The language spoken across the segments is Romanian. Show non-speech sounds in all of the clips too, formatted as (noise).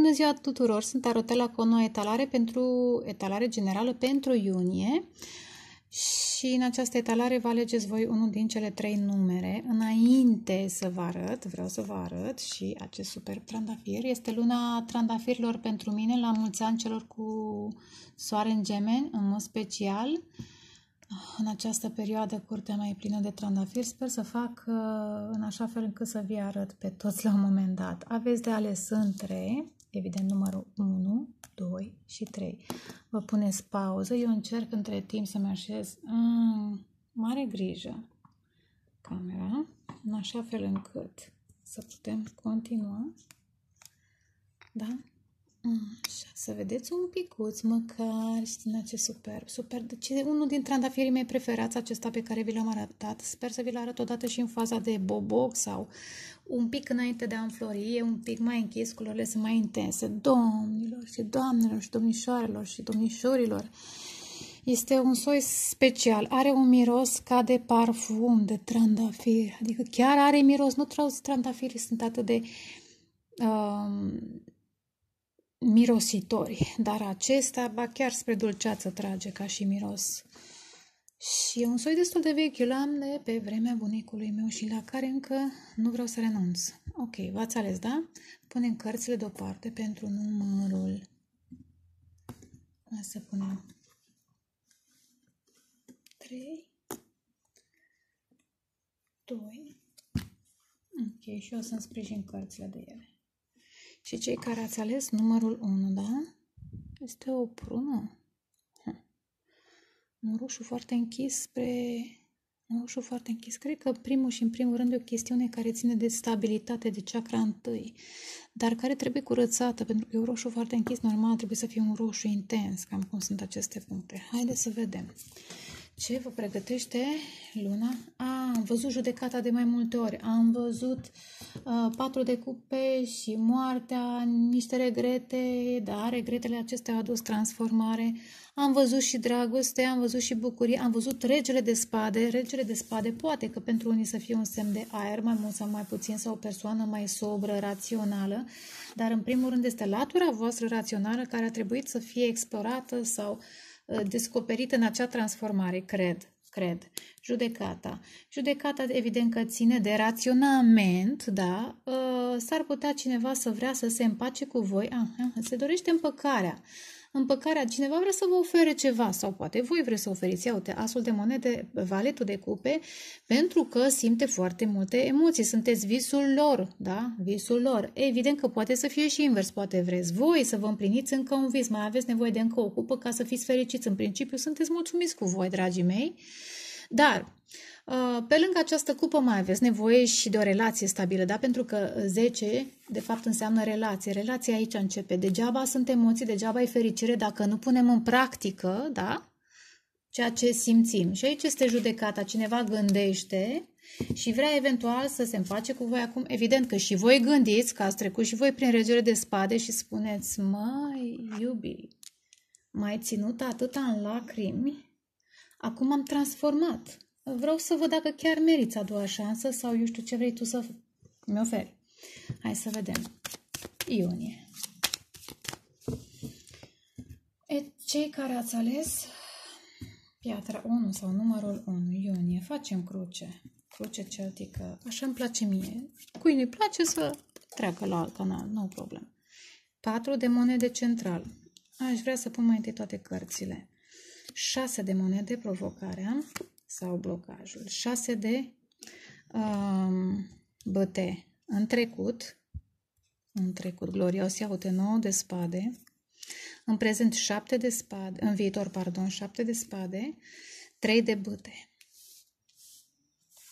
Bună ziua tuturor! Sunt Arotela cu o nouă etalare, pentru, etalare generală pentru iunie și în această etalare vă alegeți voi unul din cele trei numere. Înainte să vă arăt, vreau să vă arăt și acest super trandafir. Este luna trandafirilor pentru mine, la mulți ani celor cu soare în gemeni, în mod special. În această perioadă curtea mai e plină de trandafiri. Sper să fac uh, în așa fel încât să vi arăt pe toți la un moment dat. Aveți de ales între evident numărul 1, 2 și 3. Vă puneți pauză, eu încerc între timp să-mi așez în mm, mare grijă camera, în așa fel încât să putem continua. Da? Mm, așa, să vedeți un picuț, măcar, știți, din acest superb, superb. Deci e unul din trandafirii mei preferați, acesta pe care vi l-am arătat. Sper să vi-l arăt odată și în faza de boboc sau un pic înainte de a înflori, e un pic mai închis, culorile sunt mai intense. Domnilor și doamnelor și domnișoarelor și domnișorilor, este un soi special, are un miros ca de parfum, de trandafir, adică chiar are miros, nu toți trandafirii sunt atât de um, mirositori, dar acesta, ba chiar spre dulceață trage ca și miros. Și e un soi destul de vechi, îl am de pe vremea bunicului meu și la care încă nu vreau să renunț. Ok, v-ați ales, da? Punem cărțile deoparte pentru numărul. Hai să punem 3, 2, ok, și o să-mi sprijin cărțile de ele. Și cei care ați ales numărul 1, da? Este o prună un roșu foarte închis spre un roșu foarte închis. Cred că primul și în primul rând e o chestiune care ține de stabilitate, de chakra întâi, dar care trebuie curățată, pentru că e un roșu foarte închis, normal trebuie să fie un roșu intens, cam cum sunt aceste puncte. Haideți să vedem. Uh, ce vă pregătește luna? A, am văzut judecata de mai multe ori, am văzut uh, patru de cupe și moartea, niște regrete, dar regretele acestea au adus transformare. Am văzut și dragoste, am văzut și bucurie, am văzut regele de spade. Regele de spade poate că pentru unii să fie un semn de aer, mai mult sau mai puțin, sau o persoană mai sobră, rațională, dar în primul rând este latura voastră rațională care a trebuit să fie explorată sau uh, Uh, descoperit în acea transformare, cred, cred. Judecata. Judecata, evident că ține de raționament, da? Uh, s-ar putea cineva să vrea să se împace cu voi. Aha, se dorește împăcarea împăcarea, cineva vrea să vă ofere ceva sau poate voi vreți să oferiți, iau asul de monede, valetul de cupe, pentru că simte foarte multe emoții, sunteți visul lor, da? Visul lor. Evident că poate să fie și invers, poate vreți voi să vă împliniți încă un vis, mai aveți nevoie de încă o cupă ca să fiți fericiți. În principiu sunteți mulțumiți cu voi, dragii mei, dar Uh, pe lângă această cupă mai aveți nevoie și de o relație stabilă, da? pentru că 10 uh, de fapt înseamnă relație. Relația aici începe. Degeaba sunt emoții, degeaba e fericire dacă nu punem în practică da? ceea ce simțim. Și aici este judecata. Cineva gândește și vrea eventual să se înface cu voi acum. Evident că și voi gândiți că ați trecut și voi prin regiune de spade și spuneți, mai iubi, mai ținut atâta în lacrimi, acum am transformat vreau să văd dacă chiar meriți a doua șansă sau eu știu ce vrei tu să mi oferi. Hai să vedem. Iunie. E, cei care ați ales piatra 1 sau numărul 1, iunie, facem cruce. Cruce celtică. Așa îmi place mie. Cui nu-i place să treacă la alt canal, nu problem. 4 de monede central. Aș vrea să pun mai întâi toate cărțile. 6 de monede provocarea sau blocajul. 6 de um, băte în trecut, în trecut glorios, iau iaute 9 de spade, în prezent 7 de spade, în viitor, pardon, 7 de spade, 3 de băte.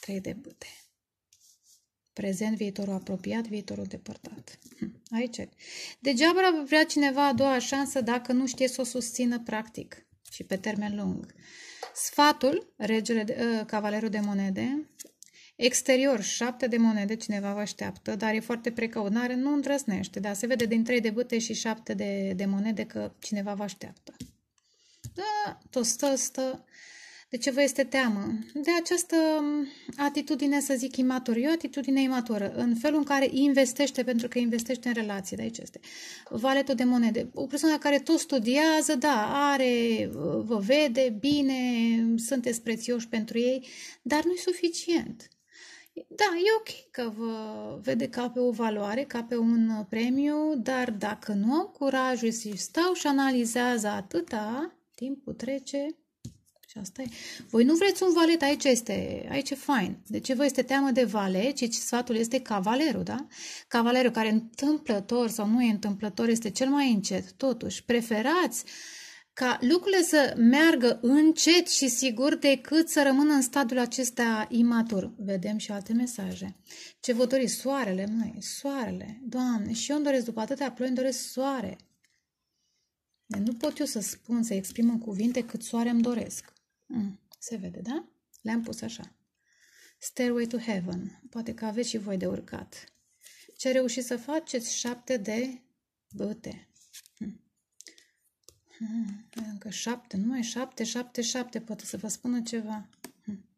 3 de băte. Prezent, viitorul apropiat, viitorul depărtat. Hm, aici. Degeaba vrea cineva a doua șansă dacă nu știe să o susțină practic și pe termen lung. Uh, Sfatul, regele uh, cavalerul de monede, Exterior, șapte de monede, cineva vă așteaptă, dar e foarte precaut, are nu îndrăznește, dar se vede din trei de bâte și șapte de, de monede că cineva vă așteaptă. Da, tot stă, stă, de ce vă este teamă? De această mm, atitudine, să zic, imatură. E o atitudine imatură, în felul în care investește, pentru că investește în relații, de aici este. Valetul de monede. O persoană care tot studiază, da, are, vă vede, bine, sunteți prețioși pentru ei, dar nu e suficient. Da, e ok că vă vede ca pe o valoare, ca pe un premiu, dar dacă nu am curajul și stau și analizează atâta, timpul trece, și asta e. Voi nu vreți un valet, aici este, aici e fain. De ce vă este teamă de valet, ci sfatul este cavalerul, da? Cavalerul care întâmplător sau nu e întâmplător este cel mai încet. Totuși, preferați ca lucrurile să meargă încet și sigur decât să rămână în stadiul acesta imatur. Vedem și alte mesaje. Ce vă doriți? Soarele, măi, soarele. Doamne, și eu îmi doresc după atâtea ploi, îmi doresc soare. Deci nu pot eu să spun, să exprim în cuvinte cât soare îmi doresc. Mm, se vede, da? Le-am pus așa. Stairway to Heaven. Poate că aveți și voi de urcat. Ce reușiți să faceți? Șapte de băte. Hmm. Hmm. încă șapte, nu e șapte, șapte, șapte. Poate să vă spună ceva. Hmm.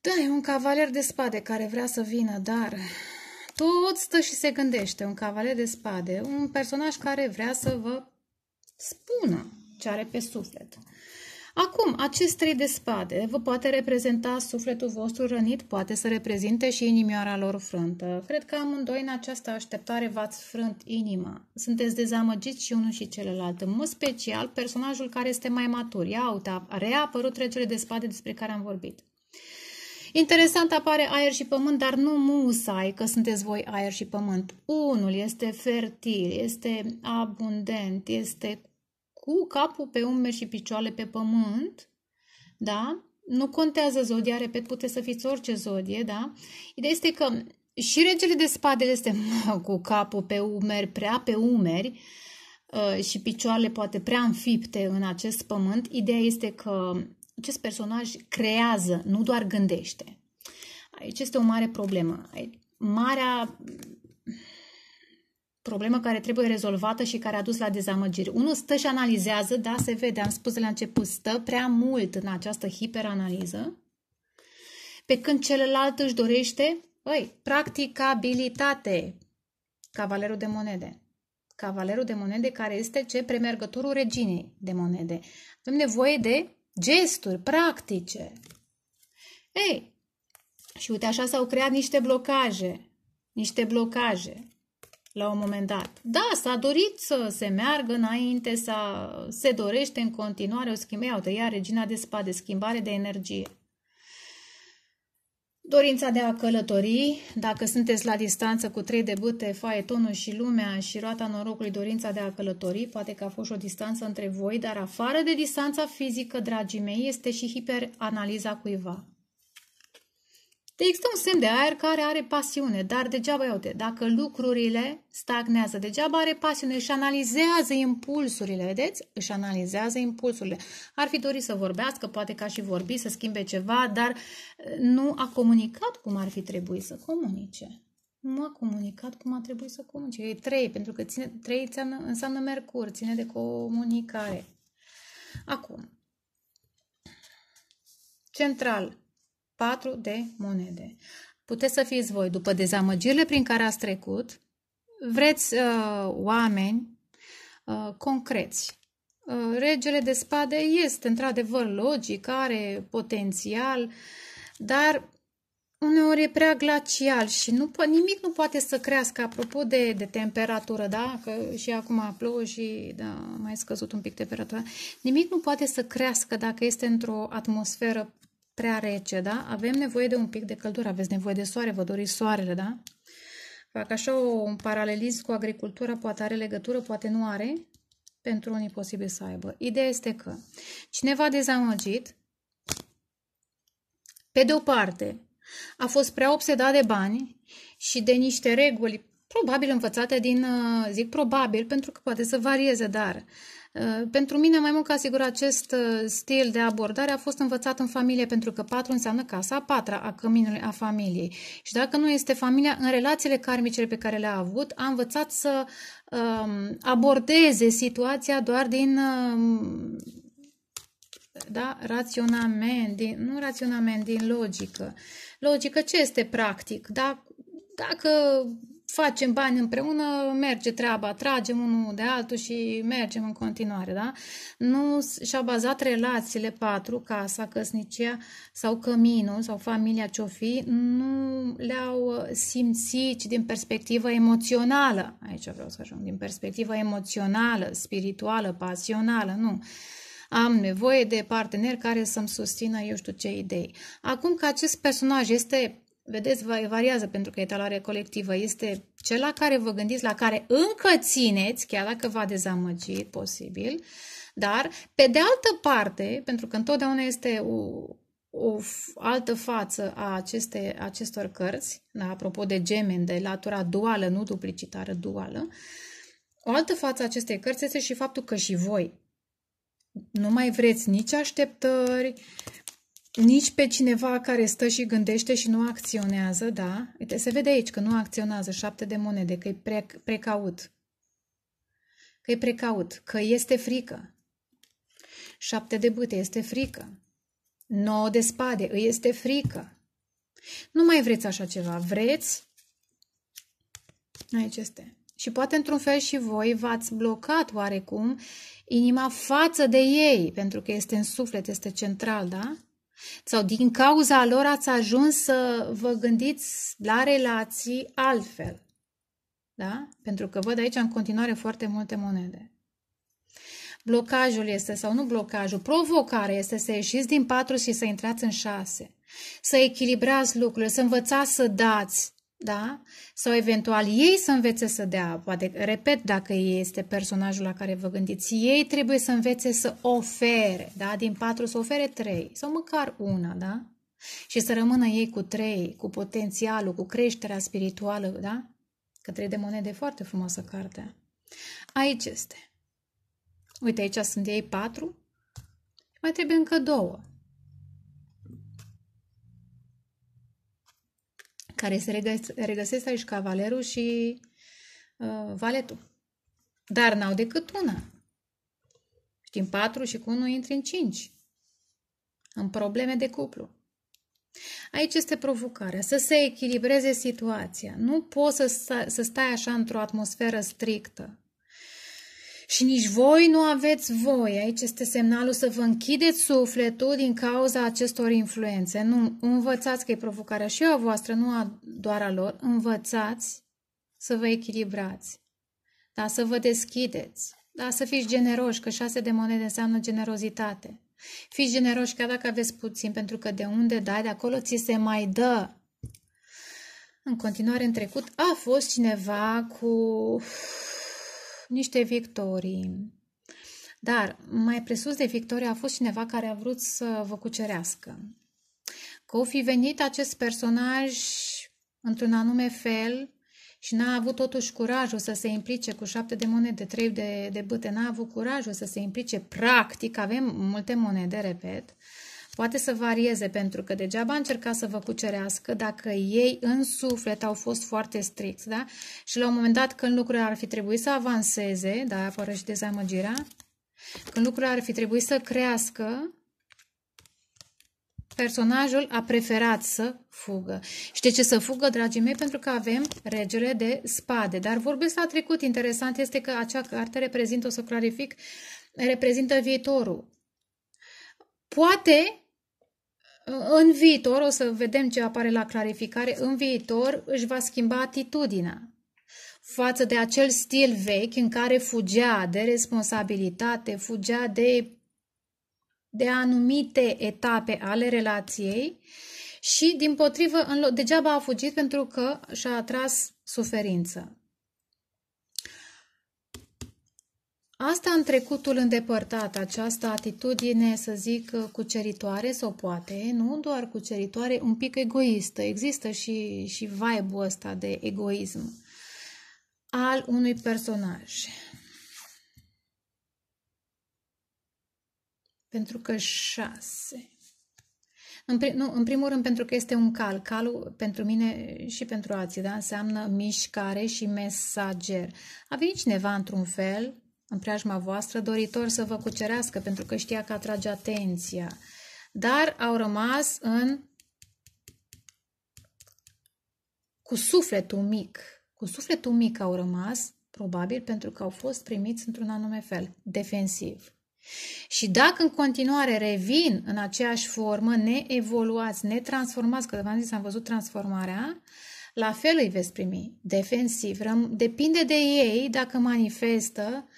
Da, e un cavaler de spade care vrea să vină, dar tot stă și se gândește, un cavaler de spade, un personaj care vrea să vă spună ce are pe suflet. Acum, acest trei de spade vă poate reprezenta sufletul vostru rănit, poate să reprezinte și inimioara lor frântă. Cred că amândoi în această așteptare v-ați frânt inima. Sunteți dezamăgiți și unul și celălalt, în mod special personajul care este mai matur. Ia uite, a reapărut trecele de spade despre care am vorbit. Interesant apare aer și pământ, dar nu musai că sunteți voi aer și pământ. Unul este fertil, este abundent, este cu capul pe umeri și picioare pe pământ, da? Nu contează zodia, repet, puteți să fiți orice zodie, da? Ideea este că și regele de spade este (laughs) cu capul pe umeri, prea pe umeri uh, și picioarele poate prea înfipte în acest pământ. Ideea este că acest personaj creează, nu doar gândește. Aici este o mare problemă. Marea problemă care trebuie rezolvată și care a dus la dezamăgiri. Unul stă și analizează, da, se vede, am spus de la început, stă prea mult în această hiperanaliză, pe când celălalt își dorește, băi, practicabilitate, cavalerul de monede. Cavalerul de monede care este ce premergătorul reginei de monede. Avem nevoie de gesturi practice. Ei, și uite, așa s-au creat niște blocaje, niște blocaje la un moment dat. Da, s-a dorit să se meargă înainte, să se dorește în continuare o schimbare. iar regina de spade, schimbare de energie. Dorința de a călători, dacă sunteți la distanță cu trei debute, faetonul și lumea și roata norocului, dorința de a călători, poate că a fost o distanță între voi, dar afară de distanța fizică, dragii mei, este și hiperanaliza cuiva. De există un semn de aer care are pasiune, dar degeaba iute. Dacă lucrurile stagnează, degeaba are pasiune, își analizează impulsurile, vedeți? Își analizează impulsurile. Ar fi dorit să vorbească, poate ca și vorbi, să schimbe ceva, dar eh, nu a comunicat cum ar fi trebuit să comunice. Nu a comunicat cum a trebuit să comunice. E trei, pentru că ține, trei înseamnă, înseamnă mercur, ține de comunicare. Acum, central, 4 de monede. Puteți să fiți voi, după dezamăgirile prin care ați trecut, vreți uh, oameni uh, concreți. Uh, regele de spade este într-adevăr logic, are potențial, dar uneori e prea glacial și nu, nimic nu poate să crească. Apropo de, de temperatură, da? Că și acum plouă și da, mai scăzut un pic temperatura. Nimic nu poate să crească dacă este într-o atmosferă prea rece, da? Avem nevoie de un pic de căldură, aveți nevoie de soare, vă doriți soarele, da? Fac așa un paralelism cu agricultura, poate are legătură, poate nu are, pentru unii posibil să aibă. Ideea este că cineva dezamăgit, pe de o parte, a fost prea obsedat de bani și de niște reguli, probabil învățate din, uh, zic probabil, pentru că poate să varieze, dar Uh, pentru mine, mai mult ca sigur, acest uh, stil de abordare a fost învățat în familie, pentru că patru înseamnă casa a patra a căminului a familiei. Și dacă nu este familia, în relațiile karmice pe care le-a avut, a învățat să um, abordeze situația doar din um, da, raționament, din, nu raționament, din logică. Logică ce este practic? Da, dacă facem bani împreună, merge treaba, tragem unul de altul și mergem în continuare, da? Nu și-au bazat relațiile patru, casa, căsnicia sau căminul sau familia ce fi, nu le-au uh, simțit din perspectivă emoțională, aici vreau să ajung, din perspectiva emoțională, spirituală, pasională, nu am nevoie de parteneri care să-mi susțină, eu știu ce idei. Acum că acest personaj este vedeți, variază pentru că etalarea colectivă este cel la care vă gândiți, la care încă țineți, chiar dacă v-a dezamăgit, posibil, dar, pe de altă parte, pentru că întotdeauna este o, o altă față a aceste, acestor cărți, da, apropo de gemeni, de latura duală, nu duplicitară, duală, o altă față a acestei cărți este și faptul că și voi nu mai vreți nici așteptări, nici pe cineva care stă și gândește și nu acționează, da? Uite, se vede aici că nu acționează șapte de monede, că e pre, precaut. Că e precaut, că este frică. Șapte de bâte, este frică. Nouă de spade, îi este frică. Nu mai vreți așa ceva. Vreți? Aici este. Și poate într-un fel și voi v-ați blocat oarecum inima față de ei, pentru că este în suflet, este central, da? Sau din cauza lor ați ajuns să vă gândiți la relații altfel. Da? Pentru că văd aici în continuare foarte multe monede. Blocajul este, sau nu blocajul, provocarea este să ieșiți din patru și să intrați în șase. Să echilibrați lucrurile, să învățați să dați, da? Sau eventual ei să învețe să dea, poate, repet, dacă este personajul la care vă gândiți, ei trebuie să învețe să ofere, da? Din patru să ofere trei sau măcar una, da? Și să rămână ei cu trei, cu potențialul, cu creșterea spirituală, da? Că trei de monede foarte frumoasă carte. Aici este. Uite, aici sunt ei patru. Mai trebuie încă două. care se regăs- regăsesc aici cavalerul și uh, valetul. Dar n-au decât una. Știi, în patru și cu unul intri în cinci. În probleme de cuplu. Aici este provocarea, să se echilibreze situația. Nu poți să, să stai așa într-o atmosferă strictă și nici voi nu aveți voie. Aici este semnalul să vă închideți sufletul din cauza acestor influențe. Nu învățați că e provocarea și a voastră, nu a doar a lor. Învățați să vă echilibrați, da, să vă deschideți, da, să fiți generoși, că șase de monede înseamnă generozitate. Fiți generoși chiar dacă aveți puțin, pentru că de unde dai, de acolo ți se mai dă. În continuare, în trecut a fost cineva cu niște victorii. Dar mai presus de victorie a fost cineva care a vrut să vă cucerească. Că o fi venit acest personaj într-un anume fel și n-a avut totuși curajul să se implice cu șapte de monede, trei de, de bâte, n-a avut curajul să se implice practic, avem multe monede, repet, uh, Poate să varieze, pentru că degeaba încerca să vă cucerească dacă ei în suflet au fost foarte stricți, da? Și la un moment dat, când lucrurile ar fi trebuit să avanseze, da, apără și dezamăgirea, când lucrurile ar fi trebuit să crească, personajul a preferat să fugă. Și de ce să fugă, dragii mei? Pentru că avem regele de spade. Dar vorbesc la trecut. Interesant este că acea carte reprezintă, o să clarific, reprezintă viitorul. Poate în viitor, o să vedem ce apare la clarificare, în viitor își va schimba atitudinea față de acel stil vechi în care fugea de responsabilitate, fugea de, de anumite etape ale relației și, din potrivă, degeaba a fugit pentru că și-a atras suferință. Asta în trecutul îndepărtat, această atitudine, să zic, cuceritoare sau poate, nu doar cuceritoare, un pic egoistă. Există și, și vibe-ul ăsta de egoism al unui personaj. Pentru că șase. În, prim, nu, în primul rând pentru că este un cal. Calul pentru mine și pentru alții da? înseamnă mișcare și mesager. A venit cineva într-un fel în preajma voastră, doritor să vă cucerească, pentru că știa că atrage atenția. Dar au rămas în cu sufletul mic. Cu sufletul mic au rămas, probabil, pentru că au fost primiți într-un anume fel, defensiv. Și dacă în continuare revin în aceeași formă, ne evoluați, ne transformați, că v-am zis, am văzut transformarea, la fel îi veți primi, defensiv. Depinde de ei dacă manifestă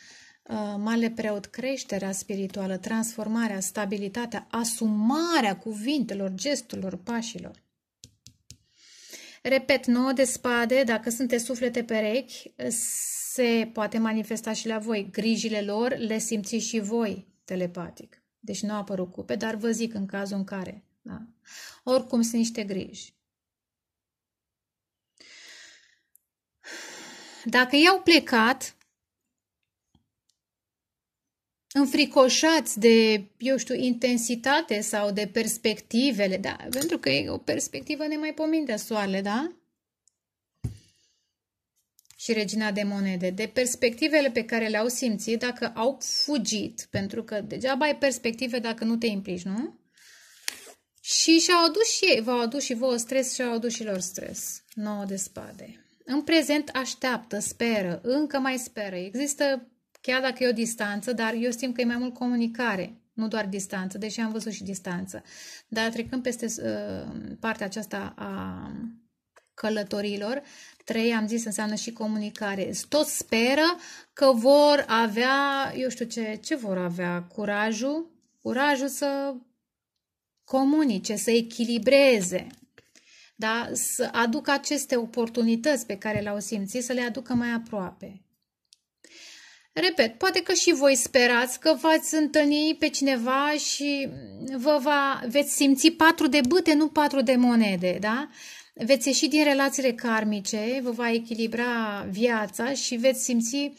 Uh, male preot, creșterea spirituală, transformarea, stabilitatea, asumarea cuvintelor, gesturilor, pașilor. Repet, nouă de spade, dacă sunteți suflete perechi, se poate manifesta și la voi. Grijile lor le simțiți și voi telepatic. Deci nu au apărut cupe, dar vă zic în cazul în care. Da? Oricum sunt niște griji. Dacă i-au plecat, înfricoșați de, eu știu, intensitate sau de perspectivele, da? Pentru că e o perspectivă nemaipomenită soarele, da? și regina de monede, de perspectivele pe care le-au simțit dacă au fugit, pentru că degeaba ai perspective dacă nu te implici, nu? Și și-au adus și ei, v-au adus și vouă stres și au adus și lor stres. Nouă de spade. În prezent așteaptă, speră, încă mai speră. Există Chiar dacă e o distanță, dar eu simt că e mai mult comunicare, nu doar distanță, deși am văzut și distanță. Dar trecând peste uh, partea aceasta a călătorilor, trei, am zis, înseamnă și comunicare. Tot speră că vor avea, eu știu ce, ce vor avea, curajul, curajul să comunice, să echilibreze, da? să aducă aceste oportunități pe care le-au simțit, să le aducă mai aproape. Repet, poate că și voi sperați că v-ați întâlni pe cineva și vă va, veți simți patru de bâte, nu patru de monede, da? Veți ieși din relațiile karmice, vă va echilibra viața și veți simți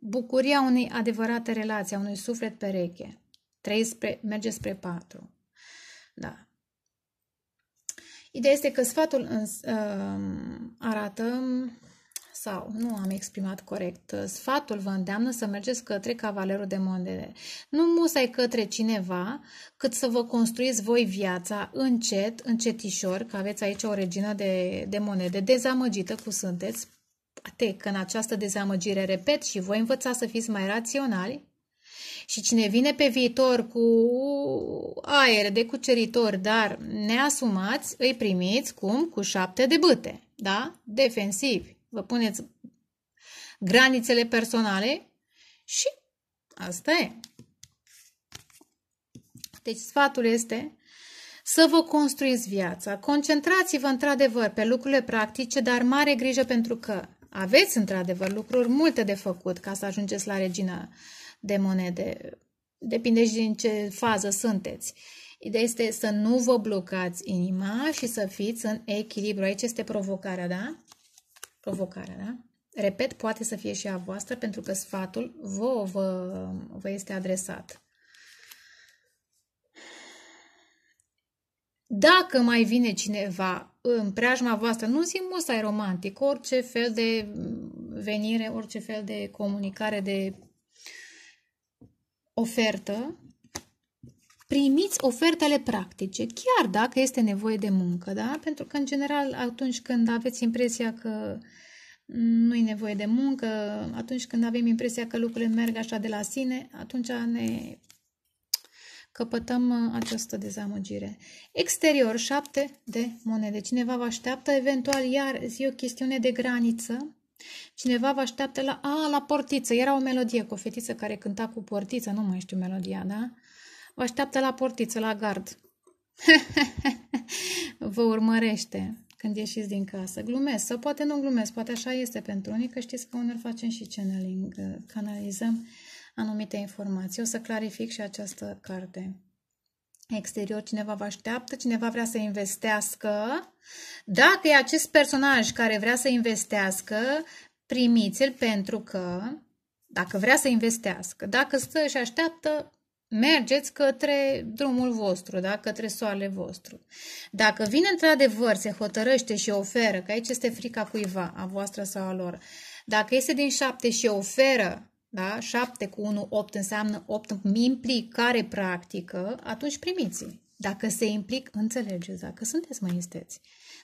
bucuria unei adevărate relații, a unui suflet pereche. Trei spre, merge spre patru. Da. Ideea este că sfatul în, uh, arată sau nu am exprimat corect. Uh, sfatul vă îndeamnă să mergeți către cavalerul de mondele. Nu musai către cineva, cât să vă construiți voi viața încet, încetișor, că aveți aici o regină de, de monede dezamăgită cu sunteți. Poate că în această dezamăgire, repet, și voi învățați să fiți mai raționali, și cine vine pe viitor cu aer de cuceritor, dar neasumați, îi primiți cum? Cu șapte de bâte, da? Defensivi vă puneți granițele personale și asta e. Deci sfatul este să vă construiți viața. Concentrați-vă într-adevăr pe lucrurile practice, dar mare grijă pentru că aveți într-adevăr lucruri multe de făcut ca să ajungeți la regina de monede. Depinde și din ce fază sunteți. Ideea este să nu vă blocați inima și să fiți în echilibru. Aici este provocarea, da? provocarea, da? Repet, poate să fie și a voastră, pentru că sfatul vouă vă, vă este adresat. Dacă mai vine cineva în preajma voastră, nu zic musai romantic, orice fel de venire, orice fel de comunicare, de ofertă, primiți ofertele practice, chiar dacă este nevoie de muncă, da? Pentru că, în general, atunci când aveți impresia că nu e nevoie de muncă, atunci când avem impresia că lucrurile merg așa de la sine, atunci ne căpătăm uh, această dezamăgire. Exterior, șapte de monede. Cineva vă așteaptă, eventual iar zi o chestiune de graniță. Cineva vă așteaptă la, a, la portiță. Era o melodie cu o fetiță care cânta cu portiță, nu mai știu melodia, da? Vă așteaptă la portiță, la gard. (laughs) Vă urmărește când ieșiți din casă. Glumesc sau poate nu glumesc, poate așa este pentru unii, că știți că uneori facem și channeling, uh, canalizăm anumite informații. O să clarific și această carte. Exterior, cineva vă așteaptă, cineva vrea să investească. Dacă e acest personaj care vrea să investească, primiți-l pentru că dacă vrea să investească, dacă stă și așteaptă, mergeți către drumul vostru, da? către soarele vostru. Dacă vine într-adevăr, se hotărăște și oferă, că aici este frica cuiva, a voastră sau a lor, dacă este din șapte și oferă, da? șapte cu unu, opt înseamnă opt implicare practică, atunci primiți -i. Dacă se implic, înțelegeți, dacă sunteți mai esteți.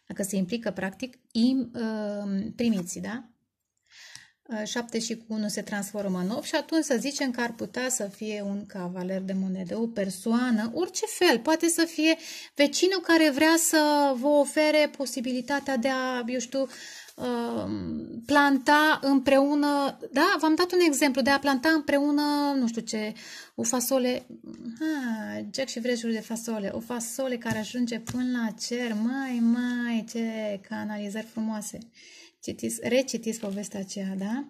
Dacă se implică practic, im, ă, primiți, da? 7 ă, și cu 1 se transformă în 8 și atunci să zicem că ar putea să fie un cavaler de monede, o persoană, orice fel, poate să fie vecinul care vrea să vă ofere posibilitatea de a, eu știu, ă, planta împreună, da, v-am dat un exemplu, de a planta împreună, nu știu ce, o fasole, ha, jack și vrejuri de fasole, o fasole care ajunge până la cer, mai, mai, ce canalizări frumoase citiți, recitiți povestea aceea, da?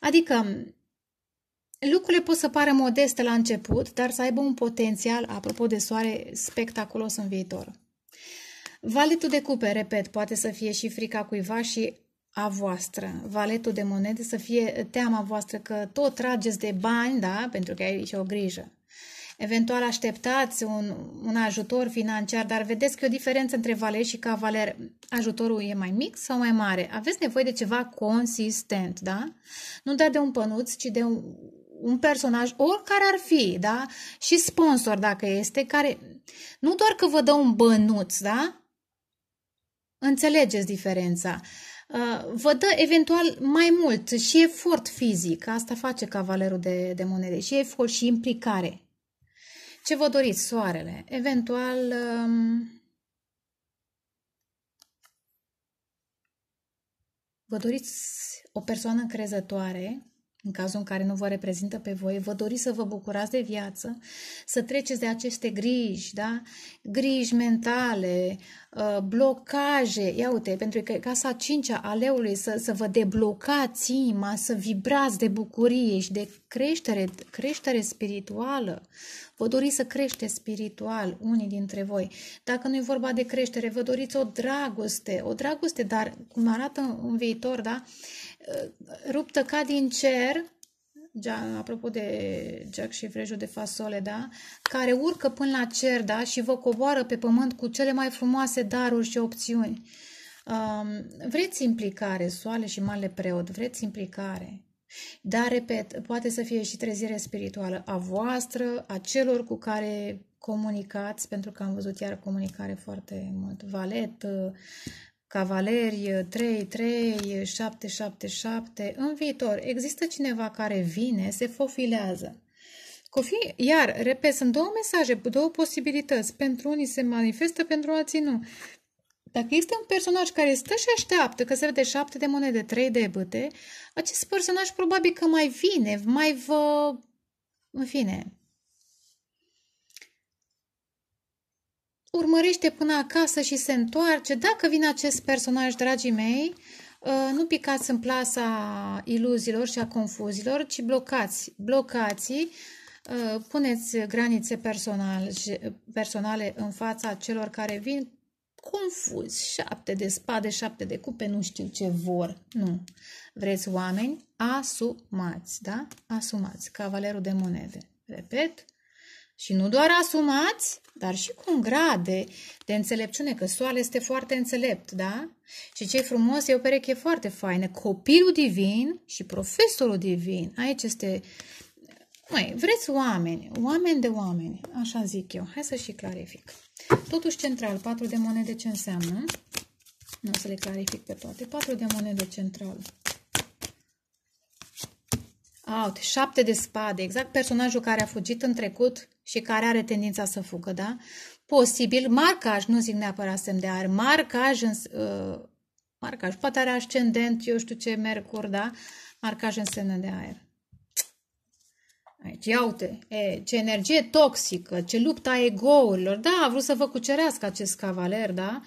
Adică, lucrurile pot să pară modeste la început, dar să aibă un potențial, apropo de soare, spectaculos în viitor. Valetul de cupe, repet, poate să fie și frica cuiva și a voastră, valetul de monede, să fie teama voastră că tot trageți de bani, da, pentru că ai și o grijă. Eventual așteptați un, un ajutor financiar, dar vedeți că e o diferență între valer și cavaler. Ajutorul e mai mic sau mai mare? Aveți nevoie de ceva consistent, da? Nu doar de un pănuț, ci de un, un personaj, oricare ar fi, da? Și sponsor, dacă este, care nu doar că vă dă un bănuț, da? Înțelegeți diferența. Uh, vă dă eventual mai mult și efort fizic, asta face cavalerul de, de monede, și efort și implicare. Ce vă doriți? Soarele. Eventual... Um, vă doriți o persoană crezătoare în cazul în care nu vă reprezintă pe voi, vă doriți să vă bucurați de viață, să treceți de aceste griji, da? griji mentale, uh, blocaje, ia uite, pentru că casa 5 a aleului să, să vă deblocați inima, să vibrați de bucurie și de creștere, creștere spirituală. Vă doriți să crește spiritual unii dintre voi. Dacă nu e vorba de creștere, vă doriți o dragoste, o dragoste, dar cum arată în viitor, da? Uh, Eh, ruptă ca din cer, apropo de Jack și vrejul de fasole, da? care urcă până la cer da? și vă coboară pe pământ cu cele mai frumoase daruri și opțiuni. Um, vreți implicare, soale și male preot, vreți implicare. Dar, repet, poate să fie și trezire spirituală a voastră, a celor cu care comunicați, pentru că am văzut iar comunicare foarte mult, valet, Cavaleri 3, 7, 7, 7. În viitor, există cineva care vine, se fofilează. Cofi. iar, repet, sunt două mesaje, două posibilități. Pentru unii se manifestă, pentru alții nu. Dacă este un personaj care stă și așteaptă că se vede șapte de monede, trei de bâte, acest personaj probabil că mai vine, mai vă... În fine, urmărește până acasă și se întoarce. Dacă vine acest personaj, dragii mei, ă, nu picați în plasa iluziilor și a confuzilor, ci blocați, blocați, ă, puneți granițe personale, personale în fața celor care vin confuzi, șapte de spade, șapte de cupe, nu știu ce vor. Nu. Vreți oameni asumați, da? Asumați. Cavalerul de monede. Repet, și nu doar asumați, dar și cu un grad de, de înțelepciune, că soarele este foarte înțelept, da? Și ce frumos, e o pereche foarte faină. Copilul divin și profesorul divin. Aici este... Măi, vreți oameni, oameni de oameni, așa zic eu. Hai să și clarific. Totuși central, patru de monede ce înseamnă? Nu o să le clarific pe toate. Patru de monede central. Out, șapte de spade, exact personajul care a fugit în trecut și care are tendința să fugă, da? Posibil, marcaj, nu zic neapărat semn de aer, marcaj, în, uh, marcaj, poate are ascendent, eu știu ce, mercur, da? Marcaj în semn de aer. Aici, ia uite, e, ce energie toxică, ce lupta egourilor. Da, a vrut să vă cucerească acest cavaler, da?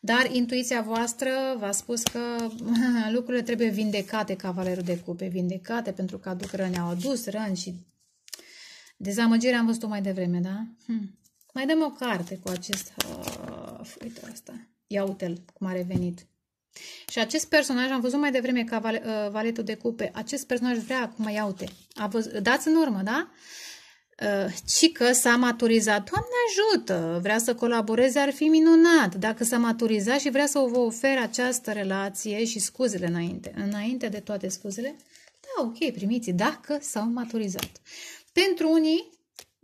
Dar intuiția voastră v-a spus că (laughs) lucrurile trebuie vindecate, cavalerul de cupe, vindecate pentru că aduc răni, au adus răni și Dezamăgirea am văzut-o mai devreme, da? Hm. Mai dăm o carte cu acest... Uh, uite asta. Ia uite-l cum a revenit. Și acest personaj, am văzut mai devreme ca val, uh, valetul de cupe, acest personaj vrea acum, ia uite, a văz, dați în urmă, da? Uh, că s-a maturizat. Doamne ajută! Vrea să colaboreze, ar fi minunat. Dacă s-a maturizat și vrea să vă ofere această relație și scuzele înainte. Înainte de toate scuzele, da, ok, primiți, dacă s-au maturizat. Pentru unii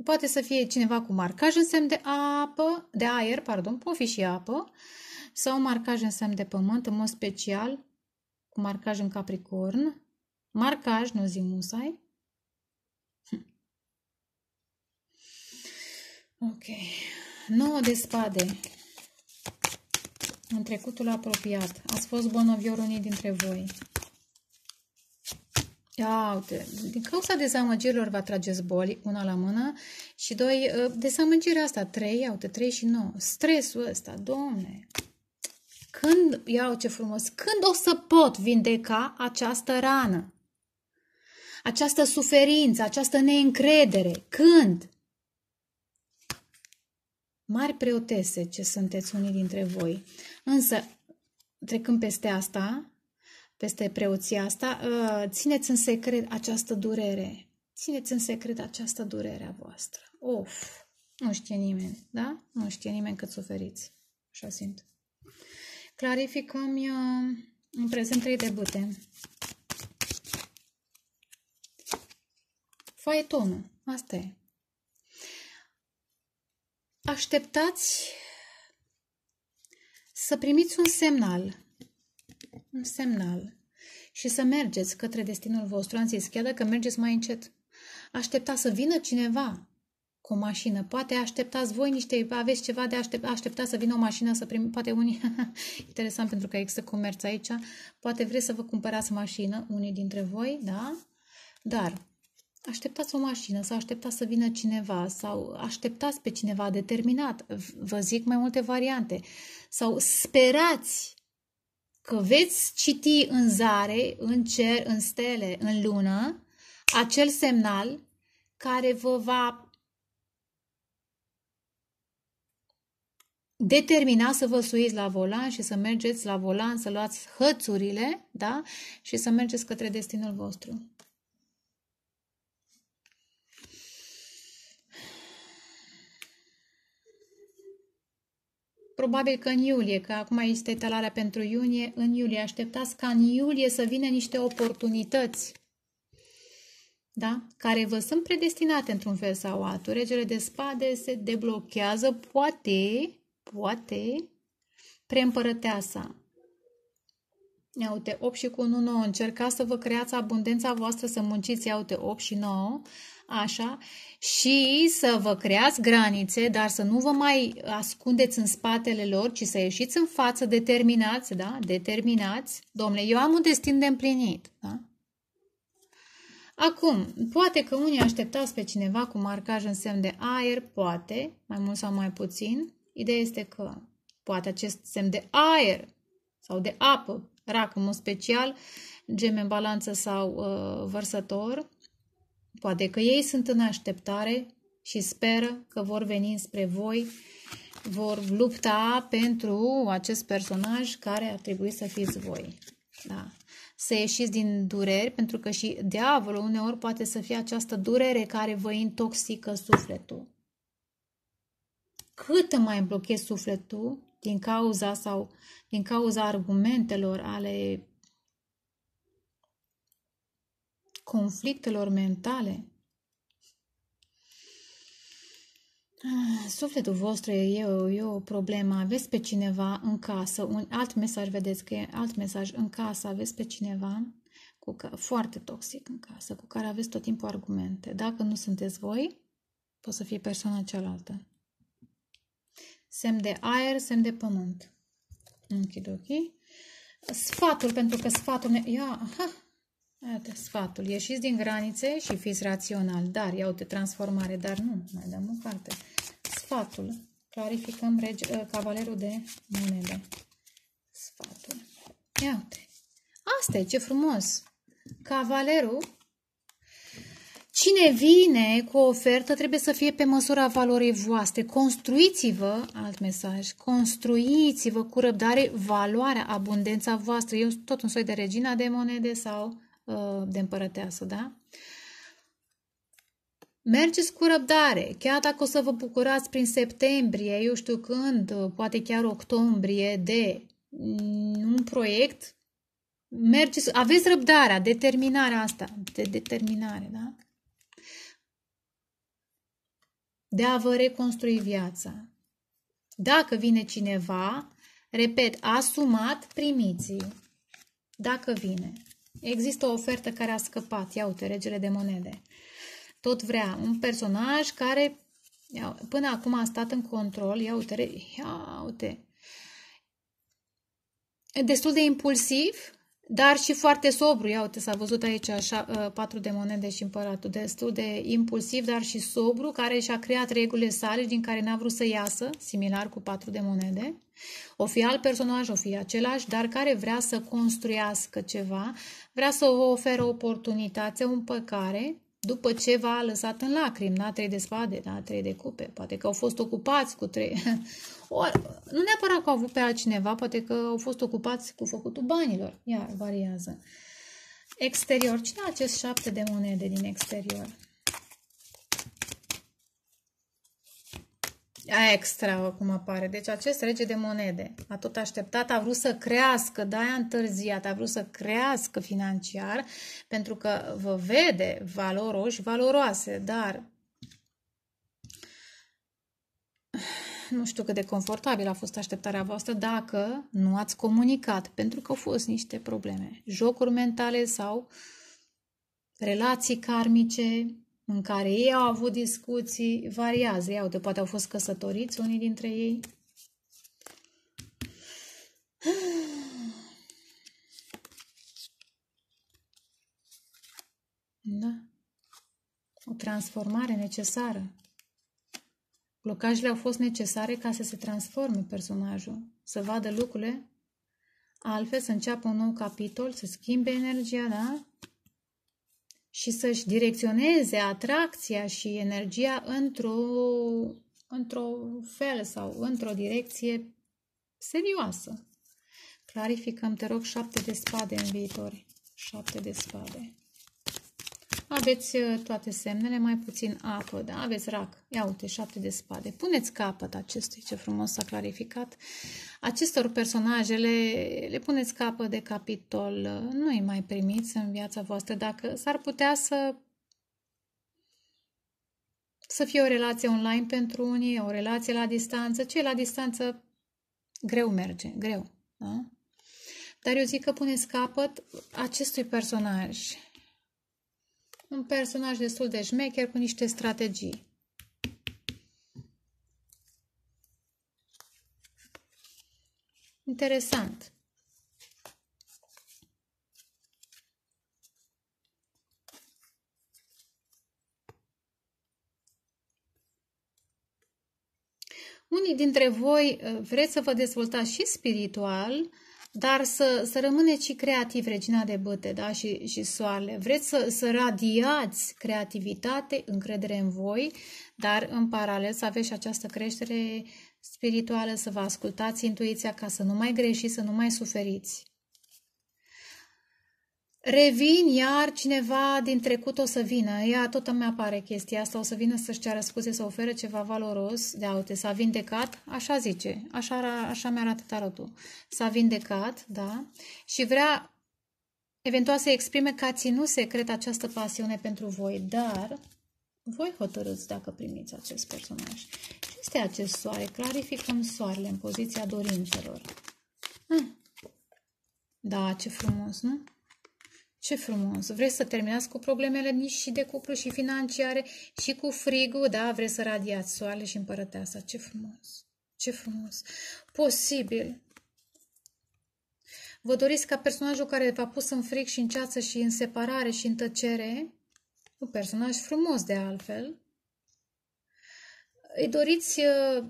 poate să fie cineva cu marcaj în semn de apă, de aer, pardon, pofi și apă, sau marcaj în semn de pământ, în mod special, cu marcaj în capricorn, marcaj, nu zi musai. Hm. Ok. 9 de spade. În trecutul apropiat. Ați fost bonovior unii dintre voi. Ia uite, din cauza dezamăgirilor vă atrageți boli, una la mână, și doi, ă, dezamăgirea asta, trei, ia uite, trei și nouă, stresul ăsta, domne, când, iau ce frumos, când o să pot vindeca această rană, această suferință, această neîncredere, când? Mari preotese ce sunteți unii dintre voi, însă, trecând peste asta, peste preoția asta, uh, țineți în secret această durere. Țineți în secret această durere a voastră. Of, nu știe nimeni, da? Nu știe nimeni cât suferiți. Așa simt. Clarificăm eu uh, în prezent trei debute. Faetonul, asta e. Așteptați să primiți un semnal un semnal și să mergeți către destinul vostru. Am zis, chiar dacă mergeți mai încet, aștepta să vină cineva cu o mașină. Poate așteptați voi niște, aveți ceva de aștept, aștepta să vină o mașină să primi, poate unii, (laughs) interesant pentru că există comerț aici, poate vreți să vă cumpărați mașină, unii dintre voi, da? Dar așteptați o mașină sau așteptați să vină cineva sau așteptați pe cineva determinat, vă zic mai multe variante, sau sperați că veți citi în zare, în cer, în stele, în lună, acel semnal care vă va determina să vă suiți la volan și să mergeți la volan, să luați hățurile da? și să mergeți către destinul vostru. Probabil că în iulie, că acum este talarea pentru iunie, în iulie. Așteptați ca în iulie să vină niște oportunități da? care vă sunt predestinate într-un fel sau altul. Regele de spade se deblochează, poate, poate, preîmpărăteasa. Ia uite, 8 și cu 1, 9, încercați să vă creați abundența voastră, să munciți, ia uite, 8 și 9, așa, și să vă creați granițe, dar să nu vă mai ascundeți în spatele lor, ci să ieșiți în față determinați, da? Determinați. Domnule, eu am un destin de împlinit, da? Acum, poate că unii așteptați pe cineva cu marcaj în semn de aer, poate, mai mult sau mai puțin. Ideea este că poate acest semn de aer sau de apă, rac în mod special, gem în balanță sau uh, vărsător, Poate că ei sunt în așteptare și speră că vor veni spre voi, vor lupta pentru acest personaj care ar trebui să fiți voi. Da. Să ieșiți din dureri, pentru că și diavolul uneori poate să fie această durere care vă intoxică sufletul. Cât mai blochezi sufletul din cauza sau din cauza argumentelor ale conflictelor mentale. Ah, sufletul vostru e o, e o problemă. Aveți pe cineva în casă, un alt mesaj, vedeți că e alt mesaj în casă, aveți pe cineva cu, foarte toxic în casă, cu care aveți tot timpul argumente. Dacă nu sunteți voi, poate să fie persoana cealaltă. Semn de aer, semn de pământ. Închid ochii. Sfatul, pentru că sfatul... Ne... Ia, aha, Iată sfatul. Ieșiți din granițe și fiți rațional. Dar, iau de transformare, dar nu. Mai dăm o carte. Sfatul. Clarificăm rege, uh, ă, cavalerul de monede. Sfatul. Ia uite. Asta e, ce frumos. Cavalerul. Cine vine cu o ofertă trebuie să fie pe măsura valorii voastre. Construiți-vă, alt mesaj, construiți-vă cu răbdare valoarea, abundența voastră. Eu tot un soi de regina de monede sau Uh, de împărăteasă, da? Mergeți cu răbdare, chiar dacă o să vă bucurați prin septembrie, eu știu când, uh, poate chiar octombrie, de mm, un proiect, mergeți, aveți răbdarea, determinarea asta, de determinare, da? De a vă reconstrui viața. Dacă vine cineva, repet, asumat, primiți Dacă vine. Există o ofertă care a scăpat. Ia uite, regele de monede. Tot vrea un personaj care ia, până acum a stat în control. Ia uite, ia uite. Destul de impulsiv, dar și foarte sobru. Ia uite, s-a văzut aici așa, ă, patru de monede și împăratul. Destul de impulsiv, dar și sobru, care și-a creat regulile sale din care n-a vrut să iasă, similar cu patru de monede. O fi alt personaj, o fi același, dar care vrea să construiască ceva, vrea să vă oferă oportunitate, un păcare, după ce v-a lăsat în lacrimi, n-a trei de spade, n-a trei de cupe, poate că au fost ocupați cu trei... (laughs) Or, nu neapărat că au avut pe altcineva, poate că au fost ocupați cu făcutul banilor. Iar variază. Exterior. Cine acest șapte de monede din exterior? a extra cum apare. Deci acest rege de monede a tot așteptat, a vrut să crească, de-aia întârziat, a vrut să crească financiar, pentru că vă vede valoroși, valoroase, dar nu știu cât de confortabil a fost așteptarea voastră dacă nu ați comunicat, pentru că au fost niște probleme. Jocuri mentale sau relații karmice, în care ei au avut discuții, variază. Ia uite, poate au fost căsătoriți unii dintre ei. (sighs) Da. O transformare necesară. Blocajele au fost necesare ca să se transforme personajul, să vadă lucrurile, altfel să înceapă un nou capitol, să schimbe energia, da? și să-și direcționeze atracția și energia într-o, într fel sau într-o direcție serioasă. Clarificăm, te rog, șapte de spade în viitor. Șapte de spade. Aveți uh, toate semnele, mai puțin apă, da? Aveți rac. Ia uite, șapte de spade. Puneți capăt acestui, ce frumos s-a clarificat. Acestor personaje le, le puneți capăt de capitol. Nu îi mai primiți în viața voastră. Dacă s-ar putea să să fie o relație online pentru unii, o relație la distanță. Ce la distanță greu merge, greu. Da? Dar eu zic că puneți capăt acestui personaj un personaj destul de șmecher cu niște strategii. Interesant. Unii dintre voi uh, vreți să vă dezvoltați și spiritual, dar să, să rămâneți și creativ, Regina de Băte da? și, și Soarele. Vreți să, să radiați creativitate, încredere în voi, dar în paralel să aveți și această creștere spirituală, să vă ascultați intuiția ca să nu mai greșiți, să nu mai suferiți revin iar cineva din trecut o să vină. Ea tot îmi apare chestia asta, o să vină să-și ceară scuze, să ofere ceva valoros de da, aute. S-a vindecat, așa zice, așa, așa mi-arată tarotul. S-a vindecat, da, și vrea eventual să exprime că a ținut secret această pasiune pentru voi, dar voi hotărâți dacă primiți acest personaj. Ce este acest soare? Clarificăm soarele în poziția dorințelor. Hm. Da, ce frumos, nu? Ce frumos! Vreți să terminați cu problemele mici și de cuplu și financiare și cu frigul, da? Vreți să radiați soarele și împărăteasa. Ce frumos! Ce frumos! Posibil! Vă doriți ca personajul care v-a pus în frig și în ceață și în separare și în tăcere, un personaj frumos de altfel, îi doriți uh,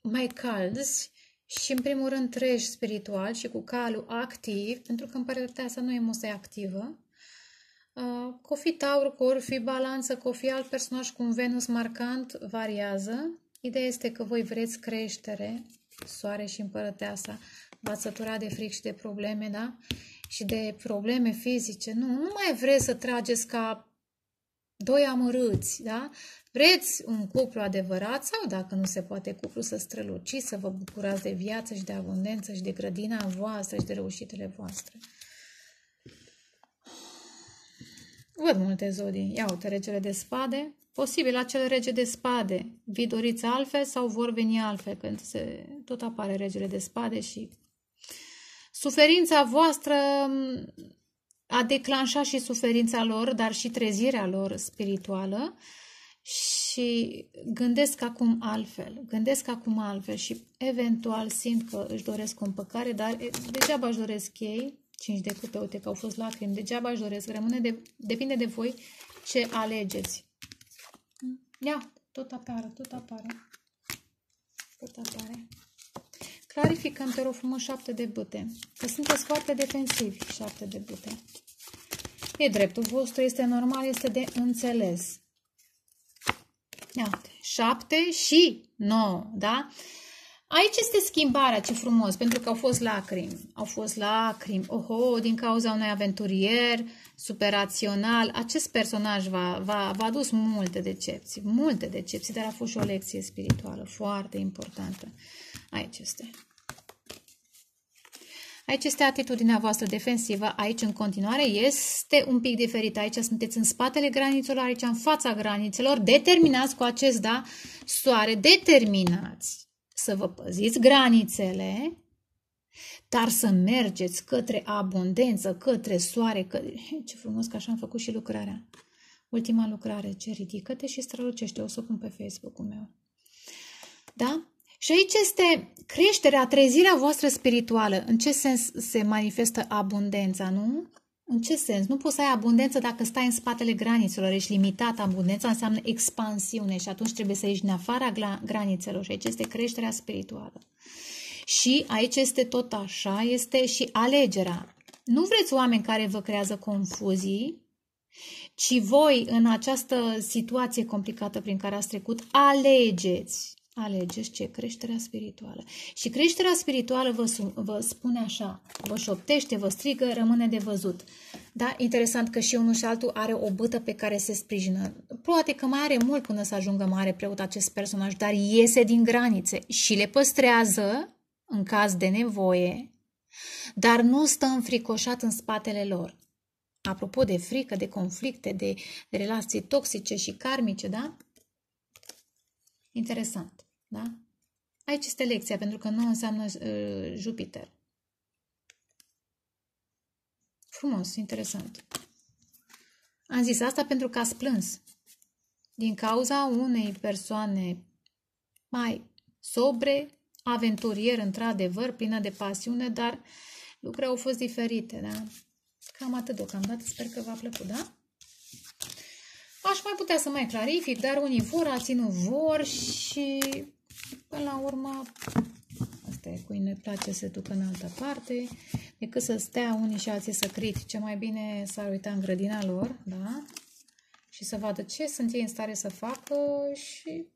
mai calzi și în primul rând treci spiritual și cu calul activ, pentru că împărătea asta nu e musai activă, uh, cu fi taur, cu ori fi balanță, cu fi alt personaj cu un Venus marcant, variază. Ideea este că voi vreți creștere, soare și împărăteasa. V-ați săturat de fric și de probleme, da? Și de probleme fizice. Nu, nu mai vreți să trageți ca doi amărâți, da? Vreți un cuplu adevărat sau dacă nu se poate cuplu să străluciți, să vă bucurați de viață și de abundență și de grădina voastră și de reușitele voastre? Văd multe zodii. Ia uite, regele de spade. Posibil acel rege de spade. Vi doriți altfel sau vor veni altfel? Când se, tot apare regele de spade și... Suferința voastră a declanșat și suferința lor, dar și trezirea lor spirituală și gândesc acum altfel, gândesc acum altfel și eventual simt că își doresc o împăcare, dar degeaba își doresc ei, 5 de cupe, uite că au fost lacrimi, degeaba își doresc, rămâne, de, depinde de voi ce alegeți. Ia, tot apare, tot apare, tot apare. Clarificăm, te rog frumos, șapte de bute. că sunteți foarte defensivi, șapte de bute. E dreptul vostru, este normal, este de înțeles. Iată, 7 și 9, da? Aici este schimbarea, ce frumos, pentru că au fost lacrimi. Au fost lacrimi, oho, din cauza unui aventurier superațional. Acest personaj va, va, va adus multe decepții, multe decepții, dar a fost și o lecție spirituală foarte importantă. Aici este. Aici este atitudinea voastră defensivă, aici în continuare este un pic diferită. Aici sunteți în spatele granițelor, aici în fața granițelor. Determinați cu acest, da, soare, determinați să vă păziți granițele, dar să mergeți către abundență, către soare, că... ce frumos că așa am făcut și lucrarea. Ultima lucrare, ce ridică-te și strălucește, o să o pun pe Facebook-ul meu. Da? Și aici este creșterea, trezirea voastră spirituală. În ce sens se manifestă abundența, nu? În ce sens? Nu poți să ai abundență dacă stai în spatele granițelor, ești limitat. Abundența înseamnă expansiune și atunci trebuie să ieși din afara granițelor și aici este creșterea spirituală. Și aici este tot așa, este și alegerea. Nu vreți oameni care vă creează confuzii, ci voi, în această situație complicată prin care ați trecut, alegeți Alegeți ce? Creșterea spirituală. Și creșterea spirituală vă, vă spune așa, vă șoptește, vă strigă, rămâne de văzut. Da? Interesant că și unul și altul are o bâtă pe care se sprijină. Poate că mai are mult până să ajungă mare preot acest personaj, dar iese din granițe și le păstrează în caz de nevoie, dar nu stă înfricoșat în spatele lor. Apropo de frică, de conflicte, de, de relații toxice și karmice, da? Interesant. Da? Aici este lecția, pentru că nu înseamnă uh, Jupiter. Frumos, interesant. Am zis asta pentru că ați plâns. Din cauza unei persoane mai sobre, aventurier, într-adevăr, plină de pasiune, dar lucrurile au fost diferite, da? Cam atât deocamdată, sper că v-a plăcut, da? Aș mai putea să mai clarific, dar unii vor, alții nu vor și Până la urmă, asta e, cui ne place să ducă în altă parte, decât să stea unii și alții să critice, mai bine s-ar uita în grădina lor, da? Și să vadă ce sunt ei în stare să facă și